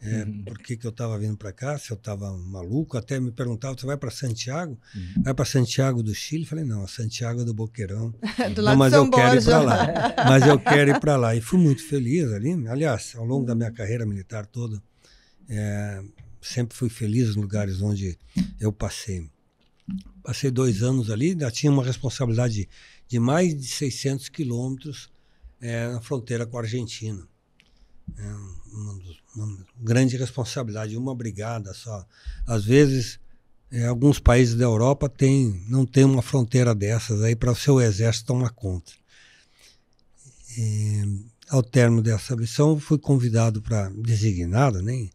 [SPEAKER 3] é, por que, que eu estava vindo para cá, se eu estava maluco. Até me perguntava você vai para Santiago? Uhum. Vai para Santiago do Chile? Falei, não, Santiago do Boqueirão. do não, mas eu Borja. quero ir para lá. Mas eu quero ir para lá. E fui muito feliz ali. Aliás, ao longo da minha carreira militar toda, é, sempre fui feliz nos lugares onde eu passei. Passei dois anos ali, já tinha uma responsabilidade de mais de 600 quilômetros é, na fronteira com a Argentina. É um dos grande responsabilidade, uma brigada só. Às vezes, é, alguns países da Europa tem, não têm uma fronteira dessas aí para o seu exército tomar conta. E, ao término dessa missão, fui convidado para, designado, nem né,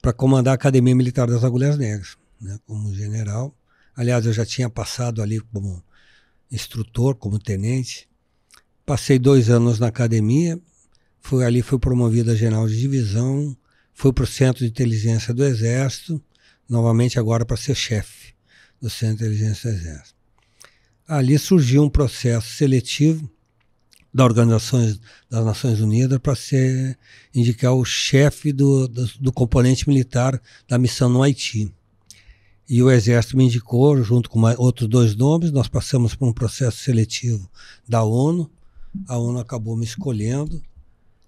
[SPEAKER 3] para comandar a Academia Militar das Agulhas Negras, né, como general. Aliás, eu já tinha passado ali como instrutor, como tenente. Passei dois anos na academia, foi ali foi promovido a general de divisão, foi para o Centro de Inteligência do Exército, novamente agora para ser chefe do Centro de Inteligência do Exército. Ali surgiu um processo seletivo da Organização das Nações Unidas para ser indicar o chefe do, do, do, componente militar da missão no Haiti. E o Exército me indicou, junto com outros dois nomes, nós passamos por um processo seletivo da ONU, a ONU acabou me escolhendo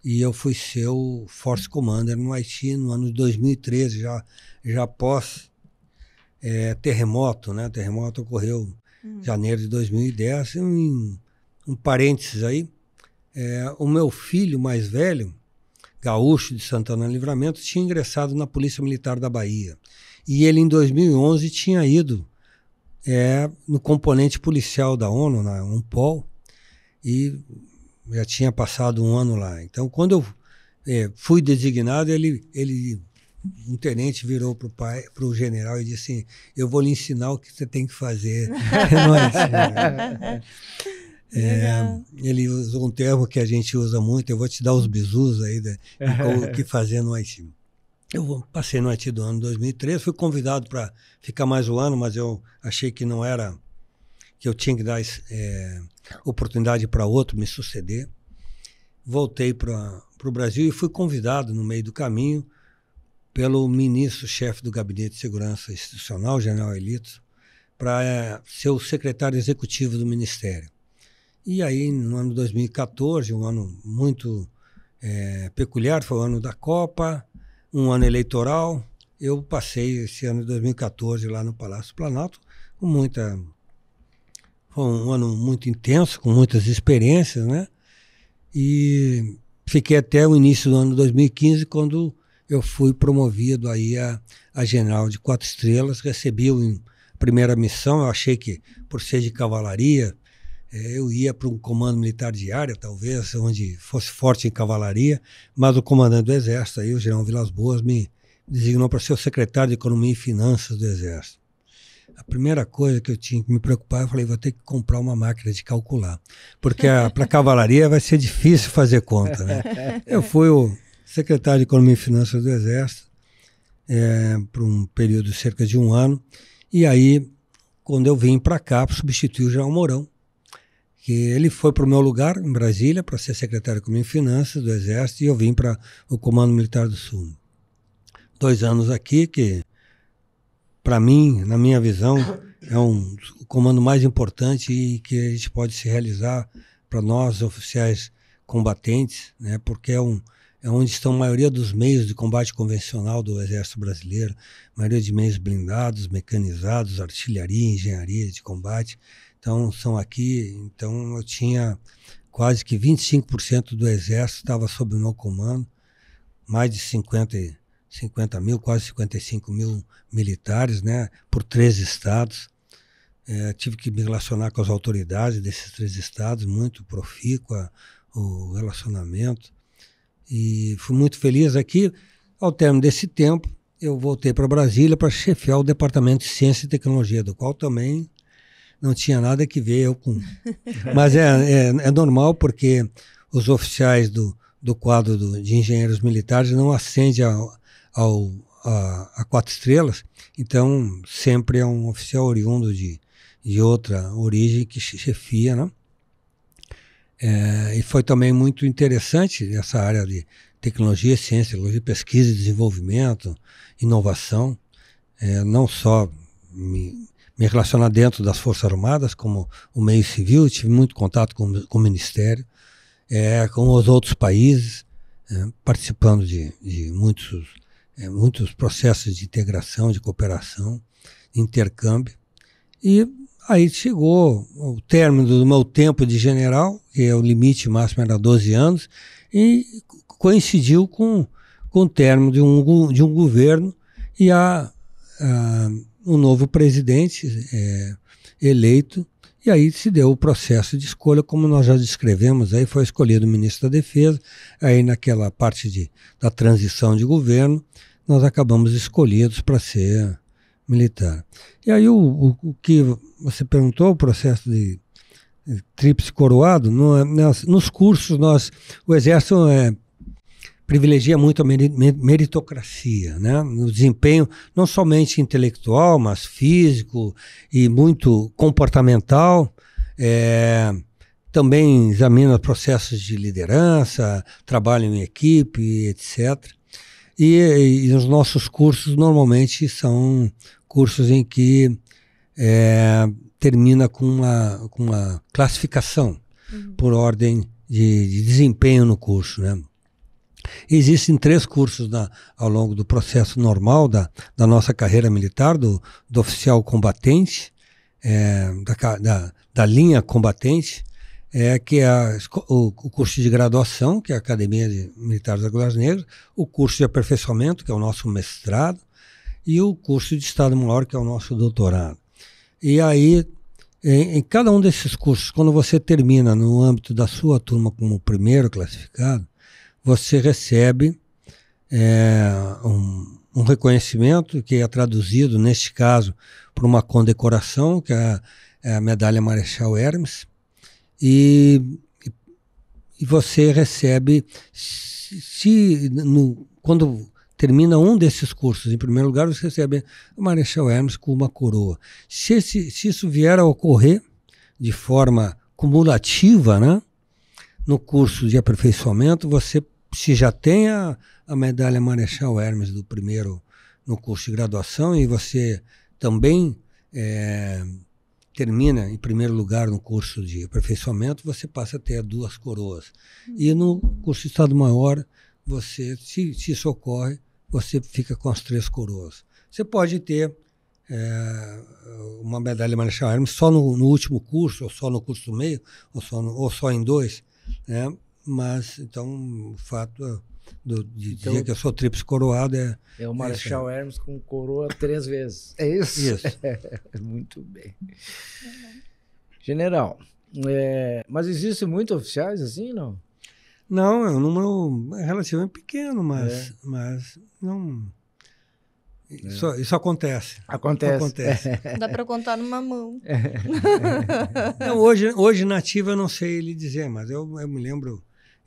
[SPEAKER 3] e eu fui seu Force Commander no Haiti no ano de 2013, já, já após é, terremoto, né? O terremoto ocorreu em hum. janeiro de 2010. Um, um parênteses aí, é, o meu filho mais velho, gaúcho de Santana Livramento, tinha ingressado na Polícia Militar da Bahia. E ele, em 2011, tinha ido é, no componente policial da ONU, na UNPOL, e já tinha passado um ano lá. Então, quando eu é, fui designado, ele, ele um tenente virou pro pai, pro general e disse assim: "Eu vou lhe ensinar o que você tem que fazer". Não é assim, né?
[SPEAKER 2] é,
[SPEAKER 3] ele usou um termo que a gente usa muito. Eu vou te dar os bisus aí de, o que fazer no Haiti. Eu passei no Haiti do ano 2003, fui convidado para ficar mais um ano, mas eu achei que não era que eu tinha que dar é, oportunidade para outro me suceder. Voltei para o Brasil e fui convidado no meio do caminho pelo ministro-chefe do Gabinete de Segurança Institucional, General Elito, para é, ser o secretário executivo do Ministério. E aí, no ano 2014, um ano muito é, peculiar, foi o ano da Copa, um ano eleitoral. Eu passei esse ano de 2014 lá no Palácio Planalto com muita foi um ano muito intenso, com muitas experiências, né? E fiquei até o início do ano 2015, quando eu fui promovido aí a, a general de quatro estrelas, recebi o primeira missão, eu achei que por ser de cavalaria, eh, eu ia para um comando militar de área, talvez, onde fosse forte em cavalaria, mas o comandante do Exército, aí, o general Vilas Boas, me designou para ser o secretário de Economia e Finanças do Exército a primeira coisa que eu tinha que me preocupar, eu falei, vou ter que comprar uma máquina de calcular. Porque para cavalaria vai ser difícil fazer conta, né? Eu fui o secretário de Economia e Finanças do Exército é, por um período de cerca de um ano. E aí, quando eu vim para cá, substituí o João Mourão, que ele foi para o meu lugar, em Brasília, para ser secretário de Economia e Finanças do Exército, e eu vim para o Comando Militar do Sul. Dois anos aqui, que para mim, na minha visão, é um o comando mais importante e que a gente pode se realizar para nós, oficiais combatentes, né? porque é, um, é onde estão a maioria dos meios de combate convencional do Exército Brasileiro, a maioria de meios blindados, mecanizados, artilharia, engenharia de combate. Então, são aqui. Então, eu tinha quase que 25% do Exército estava sob o meu comando, mais de 50 50 mil, quase 55 mil militares, né, por três estados. É, tive que me relacionar com as autoridades desses três estados, muito profícuo o relacionamento. E fui muito feliz aqui. Ao término desse tempo, eu voltei para Brasília para chefiar o Departamento de Ciência e Tecnologia, do qual também não tinha nada que ver eu com. Mas é, é, é normal, porque os oficiais do, do quadro do, de engenheiros militares não ascendem a, ao, a, a, quatro estrelas, então sempre é um oficial oriundo de, de outra origem que chefia, né? É, e foi também muito interessante essa área de tecnologia, ciência, tecnologia, pesquisa e desenvolvimento, inovação, é, não só me, me, relacionar dentro das Forças Armadas, como o meio civil, tive muito contato com, com o Ministério, é, com os outros países, é, participando de, de muitos é, muitos processos de integração, de cooperação, intercâmbio. E aí chegou o término do meu tempo de general, que é o limite máximo era 12 anos, e coincidiu com, com o término de um, de um governo e a, a um novo presidente é, eleito. E aí se deu o processo de escolha, como nós já descrevemos, aí foi escolhido o ministro da Defesa, aí naquela parte de, da transição de governo, nós acabamos escolhidos para ser militar. E aí o, o, o, que você perguntou, o processo de tríplice coroado, no, é, nas, é assim, nos cursos nós, o exército é, privilegia muito a meritocracia, né? No desempenho não somente intelectual, mas físico e muito comportamental. É, também examina processos de liderança, trabalho em equipe, etc. E, e os nossos cursos normalmente são cursos em que é, termina com uma, com uma classificação uhum. por ordem de, de, desempenho no curso. Né? Existem três cursos na, ao longo do processo normal da, da nossa carreira militar, do, do oficial combatente, é, da, da, da, linha combatente, é que a, o, o, curso de graduação, que é a Academia de Militares Agulhas Negras, o curso de aperfeiçoamento, que é o nosso mestrado, e o curso de Estado-Maior, que é o nosso doutorado. E aí, em, em, cada um desses cursos, quando você termina no âmbito da sua turma como primeiro classificado, você recebe é, um, um reconhecimento que é traduzido, neste caso, por uma condecoração, que é é a Medalha Marechal Hermes, e, e você recebe, se, se no, quando termina um desses cursos, em primeiro lugar, você recebe o Marechal Hermes com uma coroa. Se, esse, se isso vier a ocorrer de forma cumulativa, né, no curso de aperfeiçoamento, você se já tem a, a medalha Marechal Hermes do primeiro no curso de graduação e você também é, termina em primeiro lugar no curso de aperfeiçoamento, você passa a ter duas coroas. E no curso de Estado Maior, você se, se socorre, você fica com as três coroas. Você pode ter é, uma medalha Marechal Hermes só no, no, último curso, ou só no curso meio, ou só, no, ou só em dois, né? mas então o fato é do, de então, dizer que eu sou tríplice coroado é. É o é Marechal
[SPEAKER 1] é Hermes com coroa três vezes. É isso? Isso. É, muito bem. General, é, mas existem muitos oficiais assim, não?
[SPEAKER 3] Não, é um número é relativamente pequeno, mas, é. mas não. Isso, isso, acontece. Acontece. acontece. Dá para
[SPEAKER 2] contar numa mão. não,
[SPEAKER 3] hoje, hoje, nativa, eu não sei lhe dizer, mas eu, eu me lembro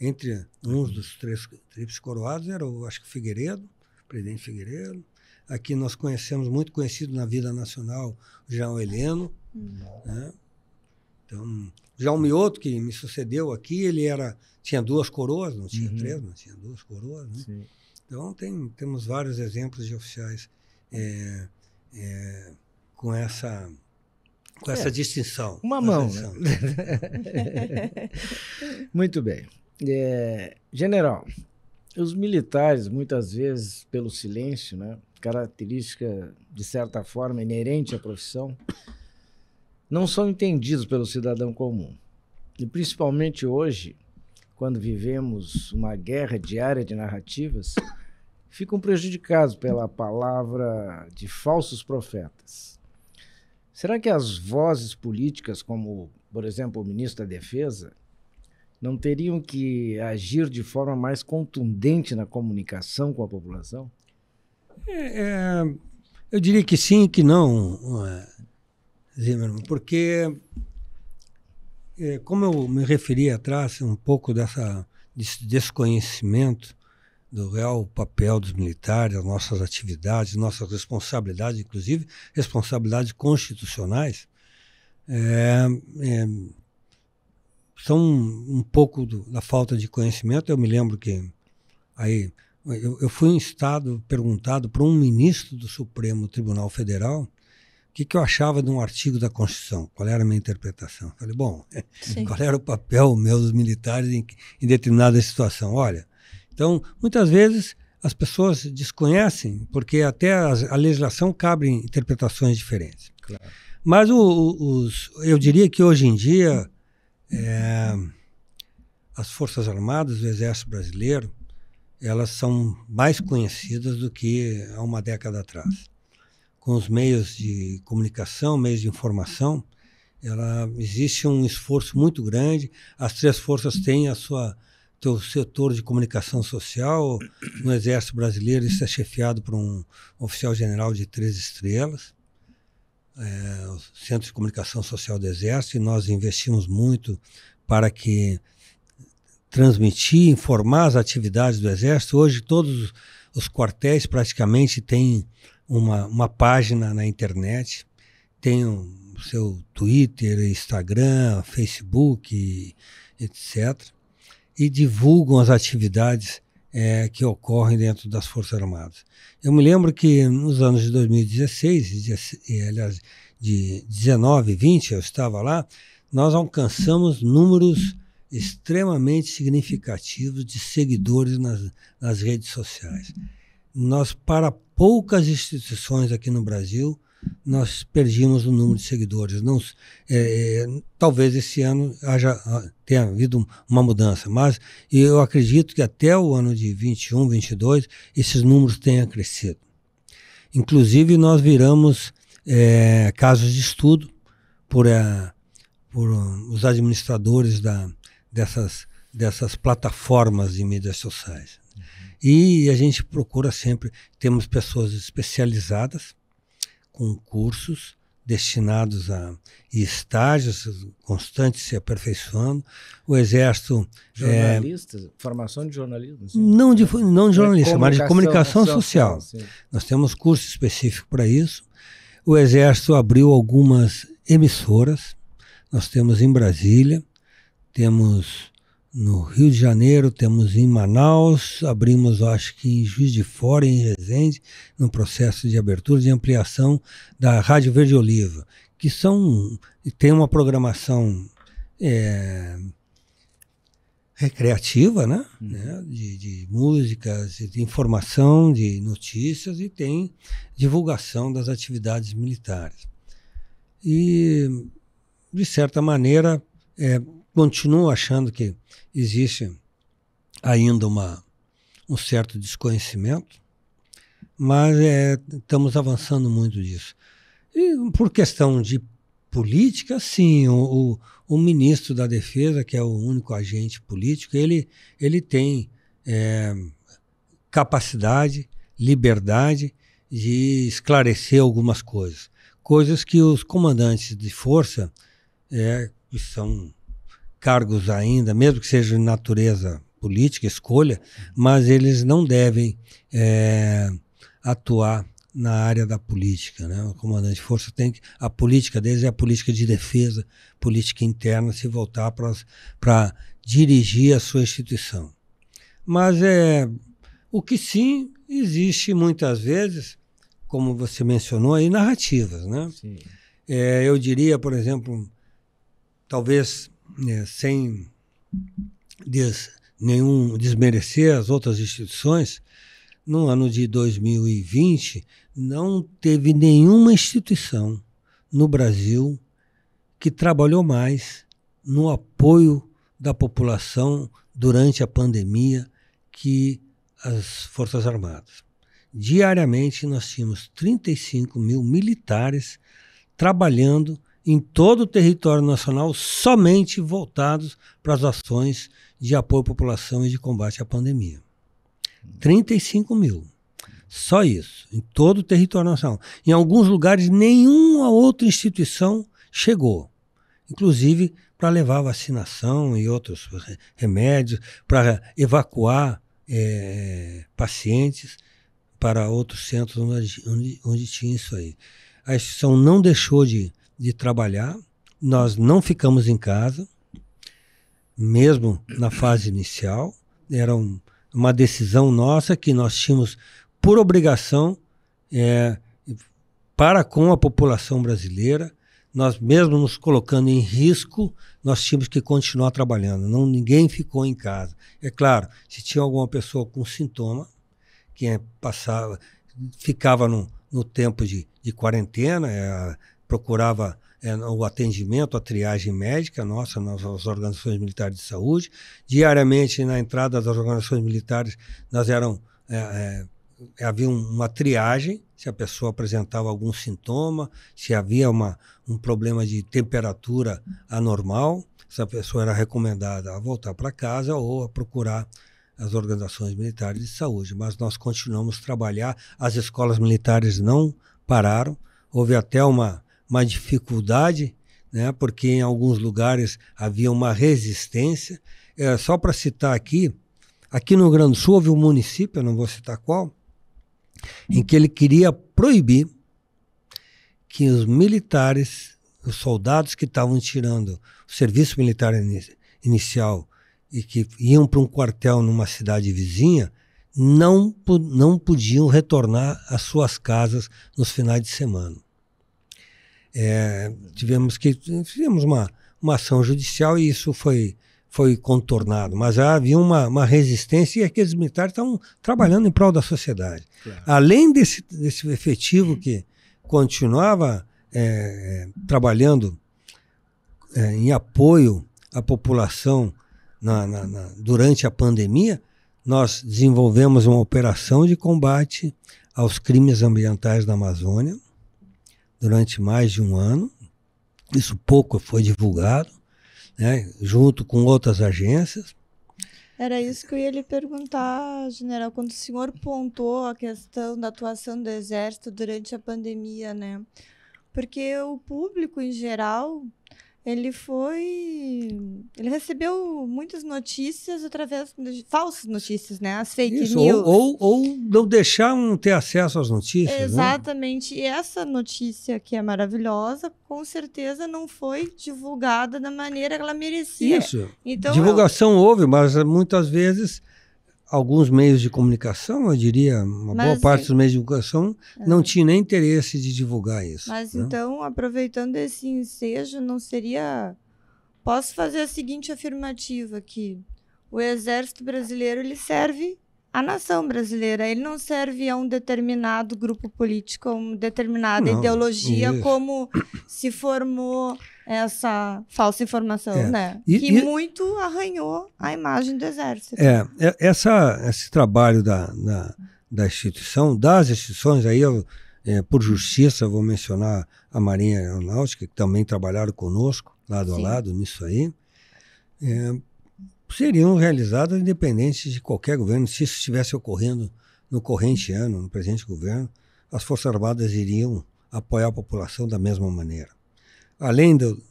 [SPEAKER 3] entre uns dos três tríplices coroados era, o, acho que, Figueiredo, o presidente Figueiredo. Aqui nós conhecemos, muito conhecido na vida nacional, João Heleno. Hum. Né? Então, João Mioto, que me sucedeu aqui, ele era tinha duas coroas, não tinha uhum. três, mas tinha duas coroas. Né? Então, tem, temos vários exemplos de oficiais é, é, com essa com essa é, distinção. Uma mão. Né?
[SPEAKER 1] Muito bem. É, general, os militares, muitas vezes, pelo silêncio, né, característica, de certa forma, inerente à profissão, não são entendidos pelo cidadão comum. E principalmente hoje, quando vivemos uma guerra diária de narrativas, ficam prejudicados pela palavra de falsos profetas. Será que as vozes políticas, como, por exemplo, o ministro da Defesa, não teriam que agir de forma mais contundente na comunicação com a população?
[SPEAKER 3] É, é, eu diria que sim e que não, é, Zimmermann, porque, é, como eu me referi atrás, um pouco dessa, desse desconhecimento do real papel dos militares, as nossas atividades, nossas responsabilidades, inclusive responsabilidades constitucionais, é, é são um, pouco do, da falta de conhecimento. Eu me lembro que aí eu, eu fui em estado perguntado para um ministro do Supremo Tribunal Federal o que, que, eu achava de um artigo da Constituição, qual era a minha interpretação. falei, bom, Sim. qual era o papel meu dos militares em, em determinada situação? Olha, então, muitas vezes as pessoas desconhecem, porque até a, a legislação cabe interpretações diferentes. Claro. Mas o, os, eu diria que hoje em dia é, as Forças Armadas, o Exército Brasileiro, elas são mais conhecidas do que há uma década atrás. Com os meios de comunicação, meios de informação, ela existe um esforço muito grande. As três forças têm a sua teu setor de comunicação social. No Exército Brasileiro, isso é chefiado por um oficial-general de três estrelas é, o Centro de Comunicação Social do Exército, e nós investimos muito para que transmitir, informar as atividades do Exército. Hoje, todos os quartéis praticamente têm uma, uma página na internet, tem o seu Twitter, Instagram, Facebook, etc. E divulgam as atividades é, que ocorrem dentro das Forças Armadas. Eu me lembro que nos anos de 2016, eh, aliás, de 19, 20, eu estava lá, nós alcançamos números extremamente significativos de seguidores nas, nas redes sociais. Nós, para poucas instituições aqui no Brasil, nós perdíamos o número de seguidores. Não, é, é, talvez esse ano haja, ah, tenha havido uma mudança, mas eu acredito que até o ano de 21, 22, esses números tenham crescido. Inclusive, nós viramos é, casos de estudo por, a, é, por ah, os administradores da, dessas, dessas plataformas de mídias sociais. Uhum. E a gente procura sempre, temos pessoas especializadas, com cursos destinados a estágios constantes se aperfeiçoando. O Exército. Jornalistas,
[SPEAKER 1] é, formação de jornalismo? Sim. Não de, não de jornalista, mas de comunicação social. social.
[SPEAKER 3] Nós temos curso específico para isso. O Exército abriu algumas emissoras. Nós temos em Brasília, temos no Rio de Janeiro, temos em Manaus, abrimos, acho que em Juiz de Fora, em Resende, no processo de abertura e ampliação da Rádio Verde Oliva, que são tem uma programação é, recreativa, né? Uhum. né? De, de, músicas, de informação, de notícias e tem divulgação das atividades militares. E, de certa maneira, é, Continuo achando que existe ainda uma, um certo desconhecimento, mas é, estamos avançando muito disso. E por questão de política, sim, o, o, o, ministro da Defesa, que é o único agente político, ele, ele tem é, capacidade, liberdade de esclarecer algumas coisas. Coisas que os comandantes de força, é, que são cargos ainda, mesmo que seja de natureza política, escolha, mas eles não devem é, atuar na área da política. Né? O comandante de força tem que. A política deles é a política de defesa, política interna, se voltar para dirigir a sua instituição. Mas é o que sim existe muitas vezes, como você mencionou aí, narrativas. Né? É, eu diria, por exemplo, talvez é, sem des, nenhum desmerecer as outras instituições, no ano de 2020 não teve nenhuma instituição no Brasil que trabalhou mais no apoio da população durante a pandemia que as Forças Armadas. Diariamente nós tínhamos 35 mil militares trabalhando em todo o território nacional, somente voltados para as ações de apoio à população e de combate à pandemia. 35 mil. Só isso, em todo o território nacional. Em alguns lugares, nenhuma outra instituição chegou, inclusive para levar vacinação e outros remédios, para evacuar é, pacientes para outros centros onde, onde, onde tinha isso aí. A instituição não deixou de de trabalhar. Nós não ficamos em casa, mesmo na fase inicial. Era um, uma decisão nossa que nós tínhamos por obrigação é, para com a população brasileira. Nós mesmo nos colocando em risco, nós tínhamos que continuar trabalhando. Não ninguém ficou em casa. É claro, se tinha alguma pessoa com sintoma, que é, passava, ficava no, no tempo de, de quarentena, é, procurava é, o atendimento, a triagem médica nossa nas, organizações militares de saúde. Diariamente, na entrada das organizações militares, nós eram. É, é, havia uma triagem, se a pessoa apresentava algum sintoma, se havia uma, um problema de temperatura anormal, essa pessoa era recomendada a voltar para casa ou a procurar as organizações militares de saúde. Mas nós continuamos a trabalhar, as escolas militares não pararam, houve até uma uma dificuldade, né, porque em alguns lugares havia uma resistência. É, só para citar aqui, aqui no Rio Grande do Sul houve um município, eu não vou citar qual, em que ele queria proibir que os militares, os soldados que estavam tirando o serviço militar inicial e que iam para um quartel numa cidade vizinha, não, não podiam retornar às suas casas nos finais de semana. É, tivemos que fizemos uma, uma ação judicial e isso foi foi contornado, mas havia uma, uma resistência e aqueles militares estavam trabalhando em prol da sociedade. Claro. Além desse, desse efetivo que continuava é, trabalhando é, em apoio à população na, na, na, durante a pandemia, nós desenvolvemos uma operação de combate aos crimes ambientais na Amazônia, durante mais de um ano. Isso pouco foi divulgado, né, junto com outras agências.
[SPEAKER 2] Era isso que eu ia lhe perguntar, general, quando o senhor pontou a questão da atuação do Exército durante a pandemia, né? Porque o público em geral ele foi. Ele recebeu muitas notícias através de falsas notícias, né? As fake Isso, news. Ou,
[SPEAKER 3] ou, ou não deixaram ter acesso às notícias. Né?
[SPEAKER 2] Exatamente. Né? E essa notícia que é maravilhosa, com certeza não foi divulgada da maneira que ela merecia. Isso. Então, Divulgação
[SPEAKER 3] eu... houve, mas muitas vezes alguns meios de comunicação, eu diria, uma mas, boa parte é dos meios de comunicação, é. não tinha nem interesse de divulgar isso. Mas né?
[SPEAKER 2] então, aproveitando esse ensejo, não seria. Posso fazer a seguinte afirmativa que O exército brasileiro ele serve a nação brasileira. Ele não serve a um determinado grupo político, a uma determinada não, ideologia, isso. como se formou essa falsa informação, é. né? E, que e... muito arranhou a imagem do exército. É,
[SPEAKER 3] é essa, esse trabalho da, da, da instituição, das instituições, aí eu, é, por justiça, vou mencionar a Marinha Aeronáutica, que também trabalharam conosco, lado Sim. a lado, nisso aí. É, seriam realizadas independentes de qualquer governo. Se isso estivesse ocorrendo no corrente uhum. ano, no presente governo, as Forças Armadas iriam apoiar a população da mesma maneira. Além do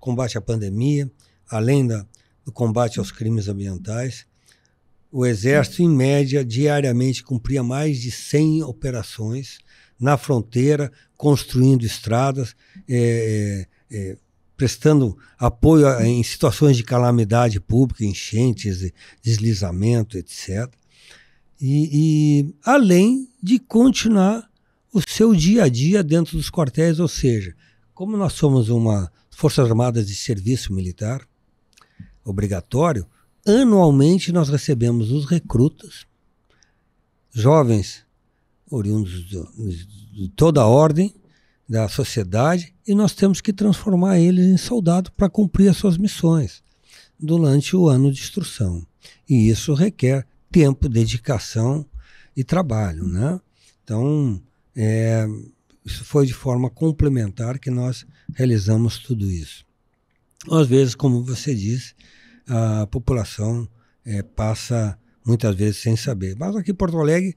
[SPEAKER 3] combate à pandemia, além da, do combate aos crimes ambientais, o Exército, em média, diariamente cumpria mais de 100 operações na fronteira, construindo estradas, é, é, prestando apoio a, em situações de calamidade pública, enchentes, deslizamento, etc. E, e além de continuar o seu dia a dia dentro dos quartéis, ou seja, como nós somos uma força armada de Serviço Militar obrigatório, anualmente nós recebemos os recrutas, jovens oriundos de, de toda a ordem, da sociedade e nós temos que transformar eles em soldado para cumprir as suas missões durante o ano de instrução. E isso requer tempo, dedicação e trabalho, né? Então, é, isso foi de forma complementar que nós realizamos tudo isso. Às vezes, como você disse, a população é, passa muitas vezes sem saber. Mas aqui em Porto Alegre,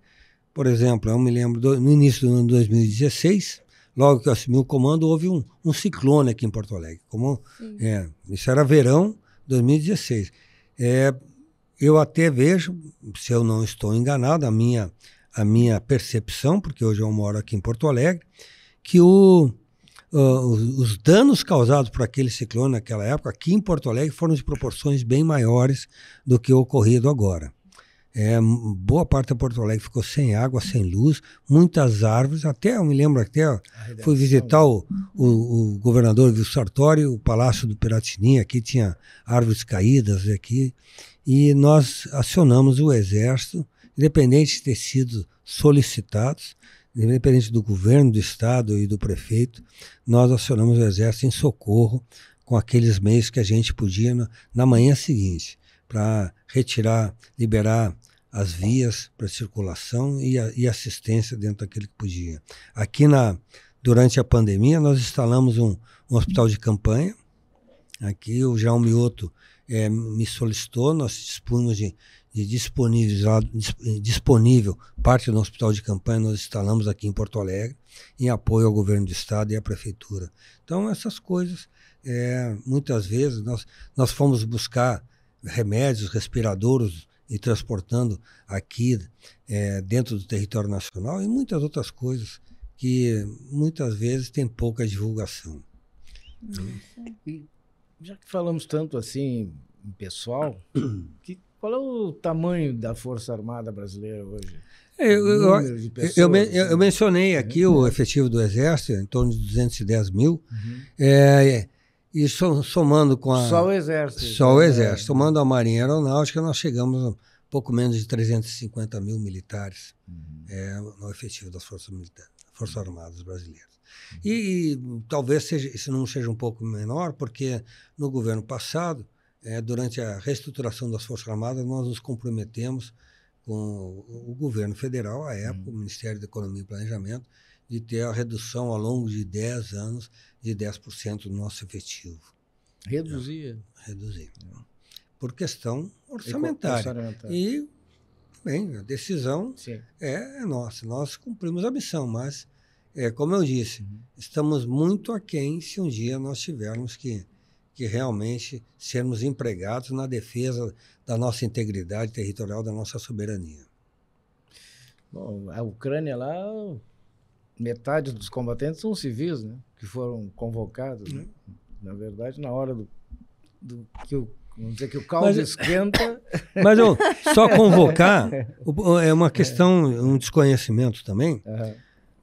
[SPEAKER 3] por exemplo, eu me lembro do, no início do ano 2016, logo que eu assumi o comando, houve um, um ciclone aqui em Porto Alegre. Como, é, isso era verão 2016. É, eu até vejo, se eu não estou enganado, a minha, a minha percepção, porque hoje eu moro aqui em Porto Alegre, que o, os danos causados por aquele ciclone naquela época, aqui em Porto Alegre, foram de proporções bem maiores do que o ocorrido agora. É, boa parte de Porto Alegre ficou sem água, sem luz, muitas árvores. Até eu me lembro até fui visitar né? o, o, o governador do Sartori, o Palácio do Piratini, aqui tinha árvores caídas aqui, e nós acionamos o exército, independente de ter sido solicitados, independente do governo do estado e do prefeito, nós acionamos o exército em socorro com aqueles meios que a gente podia na, na manhã seguinte para retirar, liberar as vias para circulação e, a, e, assistência dentro daquele que podia. Aqui na durante a pandemia nós instalamos um, um hospital de campanha. Aqui o João Mioto é, me solicitou, nós dispomos de, de eh, disponível parte do hospital de campanha nós instalamos aqui em Porto Alegre em apoio ao governo do estado e à prefeitura. Então essas coisas é, muitas vezes nós nós fomos buscar remédios, respiradores e transportando aqui é, dentro do território nacional e muitas outras coisas que muitas vezes tem pouca divulgação.
[SPEAKER 1] já que falamos tanto assim em pessoal, que, qual é o tamanho da Força Armada Brasileira hoje? É, eu, eu, eu, eu assim? mencionei aqui o uhum.
[SPEAKER 3] efetivo do Exército, em torno de 210 mil. Uhum. É, e somando com a. Só o Exército. Só o né? Exército. É. Somando a Marinha Aeronáutica, nós chegamos a pouco menos de 350 mil militares uhum. é, no efetivo das Forças, militares, Forças uhum. Armadas brasileiras. Uhum. E, e, talvez seja, não seja um pouco menor, porque no governo passado, é, durante a reestruturação das Forças Armadas, nós nos comprometemos com o, o governo federal, à época, uhum. o Ministério da Economia e Planejamento, de ter a redução ao longo de 10 anos de 10% do nosso efetivo. Reduzir? É, reduzir. Por questão orçamentária. E, bem, a decisão é, é nossa. Nós cumprimos a missão, mas, é, como eu disse, uhum. estamos muito aquém se um dia nós tivermos que, que realmente sermos empregados na defesa da nossa integridade territorial, da nossa soberania. Bom, a Ucrânia lá metade dos combatentes são civis, né? Que foram
[SPEAKER 1] convocados. Né? Uhum. Na verdade, na hora do, do que o Vamos dizer que o caos mas, é esquenta. Mas eu, só convocar
[SPEAKER 3] é uma é. questão, um desconhecimento também. Uhum.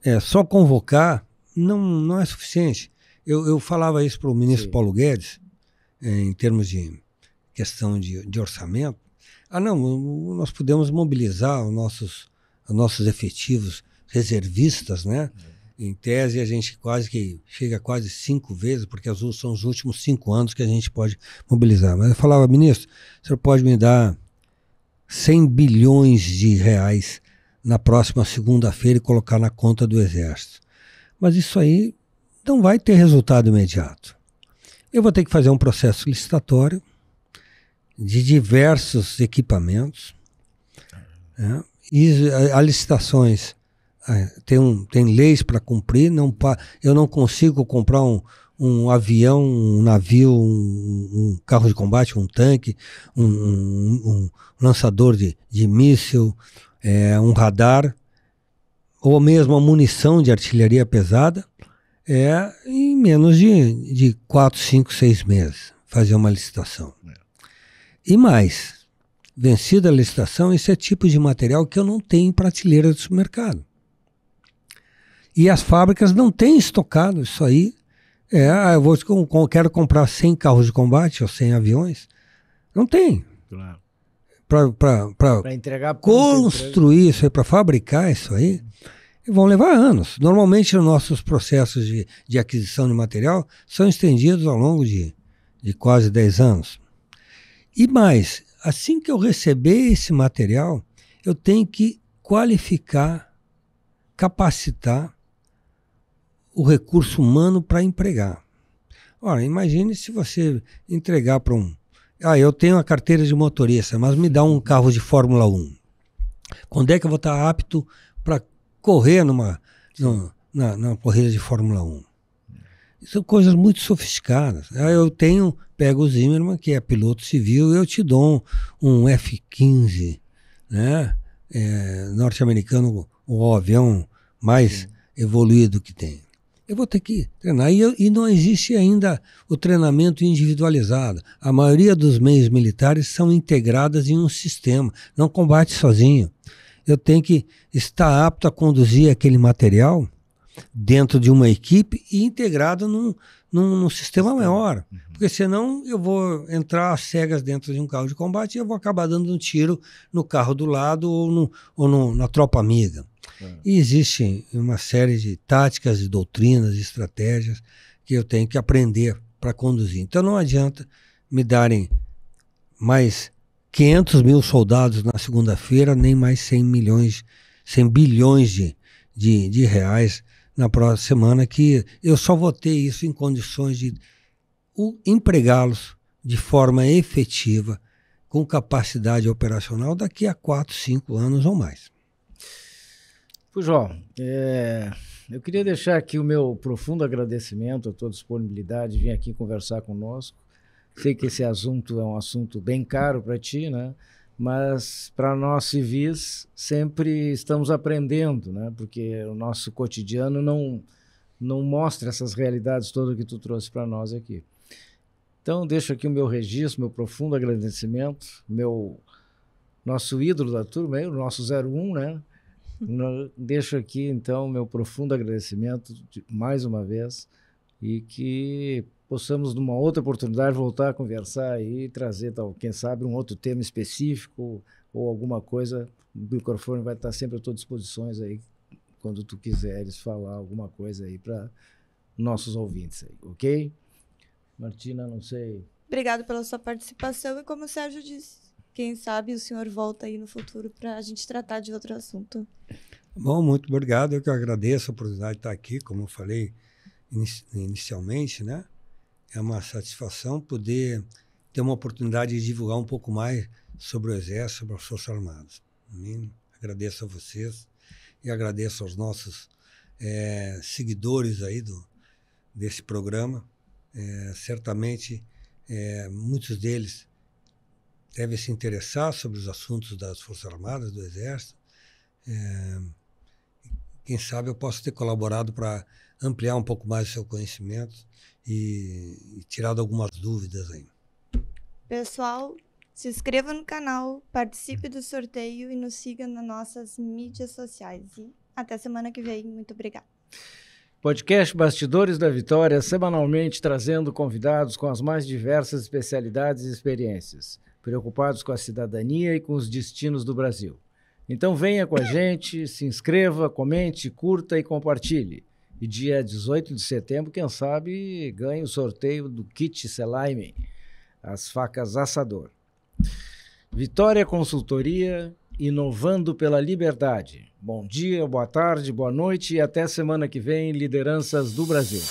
[SPEAKER 3] É, só convocar não, não é suficiente. Eu, eu falava isso para o ministro Sim. Paulo Guedes, é, em termos de questão de, de orçamento. Ah, não, nós podemos mobilizar os nossos, os nossos efetivos reservistas, né? Em tese, a gente quase que chega quase cinco vezes, porque são os últimos cinco anos que a gente pode mobilizar. Mas eu falava, ministro, o senhor pode me dar 100 bilhões de reais na próxima segunda-feira e colocar na conta do Exército. Mas isso aí não vai ter resultado imediato. Eu vou ter que fazer um processo licitatório de diversos equipamentos. Né? E as licitações é, tem, um, tem leis para cumprir, não pa, eu não consigo comprar um, um avião, um navio, um, um carro de combate, um tanque, um, um lançador de, de míssil, é, um radar, ou mesmo a munição de artilharia pesada, é em menos de, de 4, 5, 6 meses fazer uma licitação. É. E mais, vencida a licitação, esse é tipo de material que eu não tenho em prateleira do supermercado. E as fábricas não têm estocado isso aí. É, ah, eu vou, quero comprar 100 carros de combate ou 100 aviões. Não tem. Claro. Para entregar construir isso aí, para fabricar isso aí, vão levar anos. Normalmente, os nossos processos de, de aquisição de material são estendidos ao longo de, de quase 10 anos. E mais, assim que eu receber esse material, eu tenho que qualificar, capacitar o recurso humano para empregar. Ora, imagine se você entregar para um. Ah, eu tenho a carteira de motorista, mas me dá um carro de Fórmula 1. Quando é que eu vou estar apto para correr numa, numa, na, numa corrida de Fórmula 1? São coisas muito sofisticadas. Ah, eu tenho, pego o Zimmerman, que é piloto civil, eu te dou um, um F-15, né? É, norte-americano, o avião mais Sim. evoluído que tem eu vou ter que treinar. E, e, não existe ainda o treinamento individualizado. A maioria dos meios militares são integradas em um sistema, não combate sozinho. Eu tenho que estar apto a conduzir aquele material dentro de uma equipe e integrado num, num, num sistema maior. Uhum. Porque senão eu vou entrar às cegas dentro de um carro de combate e eu vou acabar dando um tiro no carro do lado ou, no, ou no, na tropa amiga. É. E existem uma série de táticas, e doutrinas, e estratégias que eu tenho que aprender para conduzir. Então não adianta me darem mais 500 mil soldados na segunda-feira, nem mais 100 milhões, 100 bilhões de, de, de reais na próxima semana, que eu só vou ter isso em condições de empregá-los de forma efetiva, com capacidade operacional, daqui a 4, 5 anos ou mais.
[SPEAKER 1] Pô, João, é, eu queria deixar aqui o meu profundo agradecimento a tua disponibilidade de vir aqui conversar conosco. Sei que esse assunto é um assunto bem caro para ti, né? mas para nós civis sempre estamos aprendendo, né? porque o nosso cotidiano não, não mostra essas realidades todas que tu trouxe para nós aqui. Então, deixo aqui o meu registro, meu profundo agradecimento, meu nosso ídolo da turma, o nosso 01, né? No, deixo aqui, então, meu profundo agradecimento de, mais uma vez e que possamos, numa outra oportunidade, voltar a conversar e trazer, tal, quem sabe, um outro tema específico ou alguma coisa. O microfone vai estar sempre à tua disposição aí, quando tu quiseres falar alguma coisa aí para nossos ouvintes, aí, ok? Martina, não sei.
[SPEAKER 2] Obrigado pela sua participação e, como o Sérgio disse, quem sabe o senhor volta aí no futuro para a gente tratar de outro assunto.
[SPEAKER 3] Bom, muito obrigado. Eu que agradeço a oportunidade de estar aqui, como eu falei inicialmente, né? É uma satisfação poder ter uma oportunidade de divulgar um pouco mais sobre o Exército, sobre as Forças Armadas. Agradeço a vocês e agradeço aos nossos é, seguidores aí do, desse programa. É, certamente, é, muitos deles deve se interessar sobre os assuntos das Forças Armadas, do Exército. É, quem sabe eu posso ter colaborado para ampliar um pouco mais o seu conhecimento e, e tirado algumas dúvidas aí.
[SPEAKER 2] Pessoal, se inscreva no canal, participe do sorteio e nos siga nas nossas mídias sociais. E até semana que vem. Muito obrigada.
[SPEAKER 1] Podcast Bastidores da Vitória, semanalmente trazendo convidados com as mais diversas especialidades e experiências preocupados com a cidadania e com os destinos do Brasil. Então venha com a gente, se inscreva, comente, curta e compartilhe. E dia 18 de setembro, quem sabe, ganhe o sorteio do kit Selaime, as facas assador. Vitória Consultoria, inovando pela liberdade. Bom dia, boa tarde, boa noite e até semana que vem, lideranças do Brasil.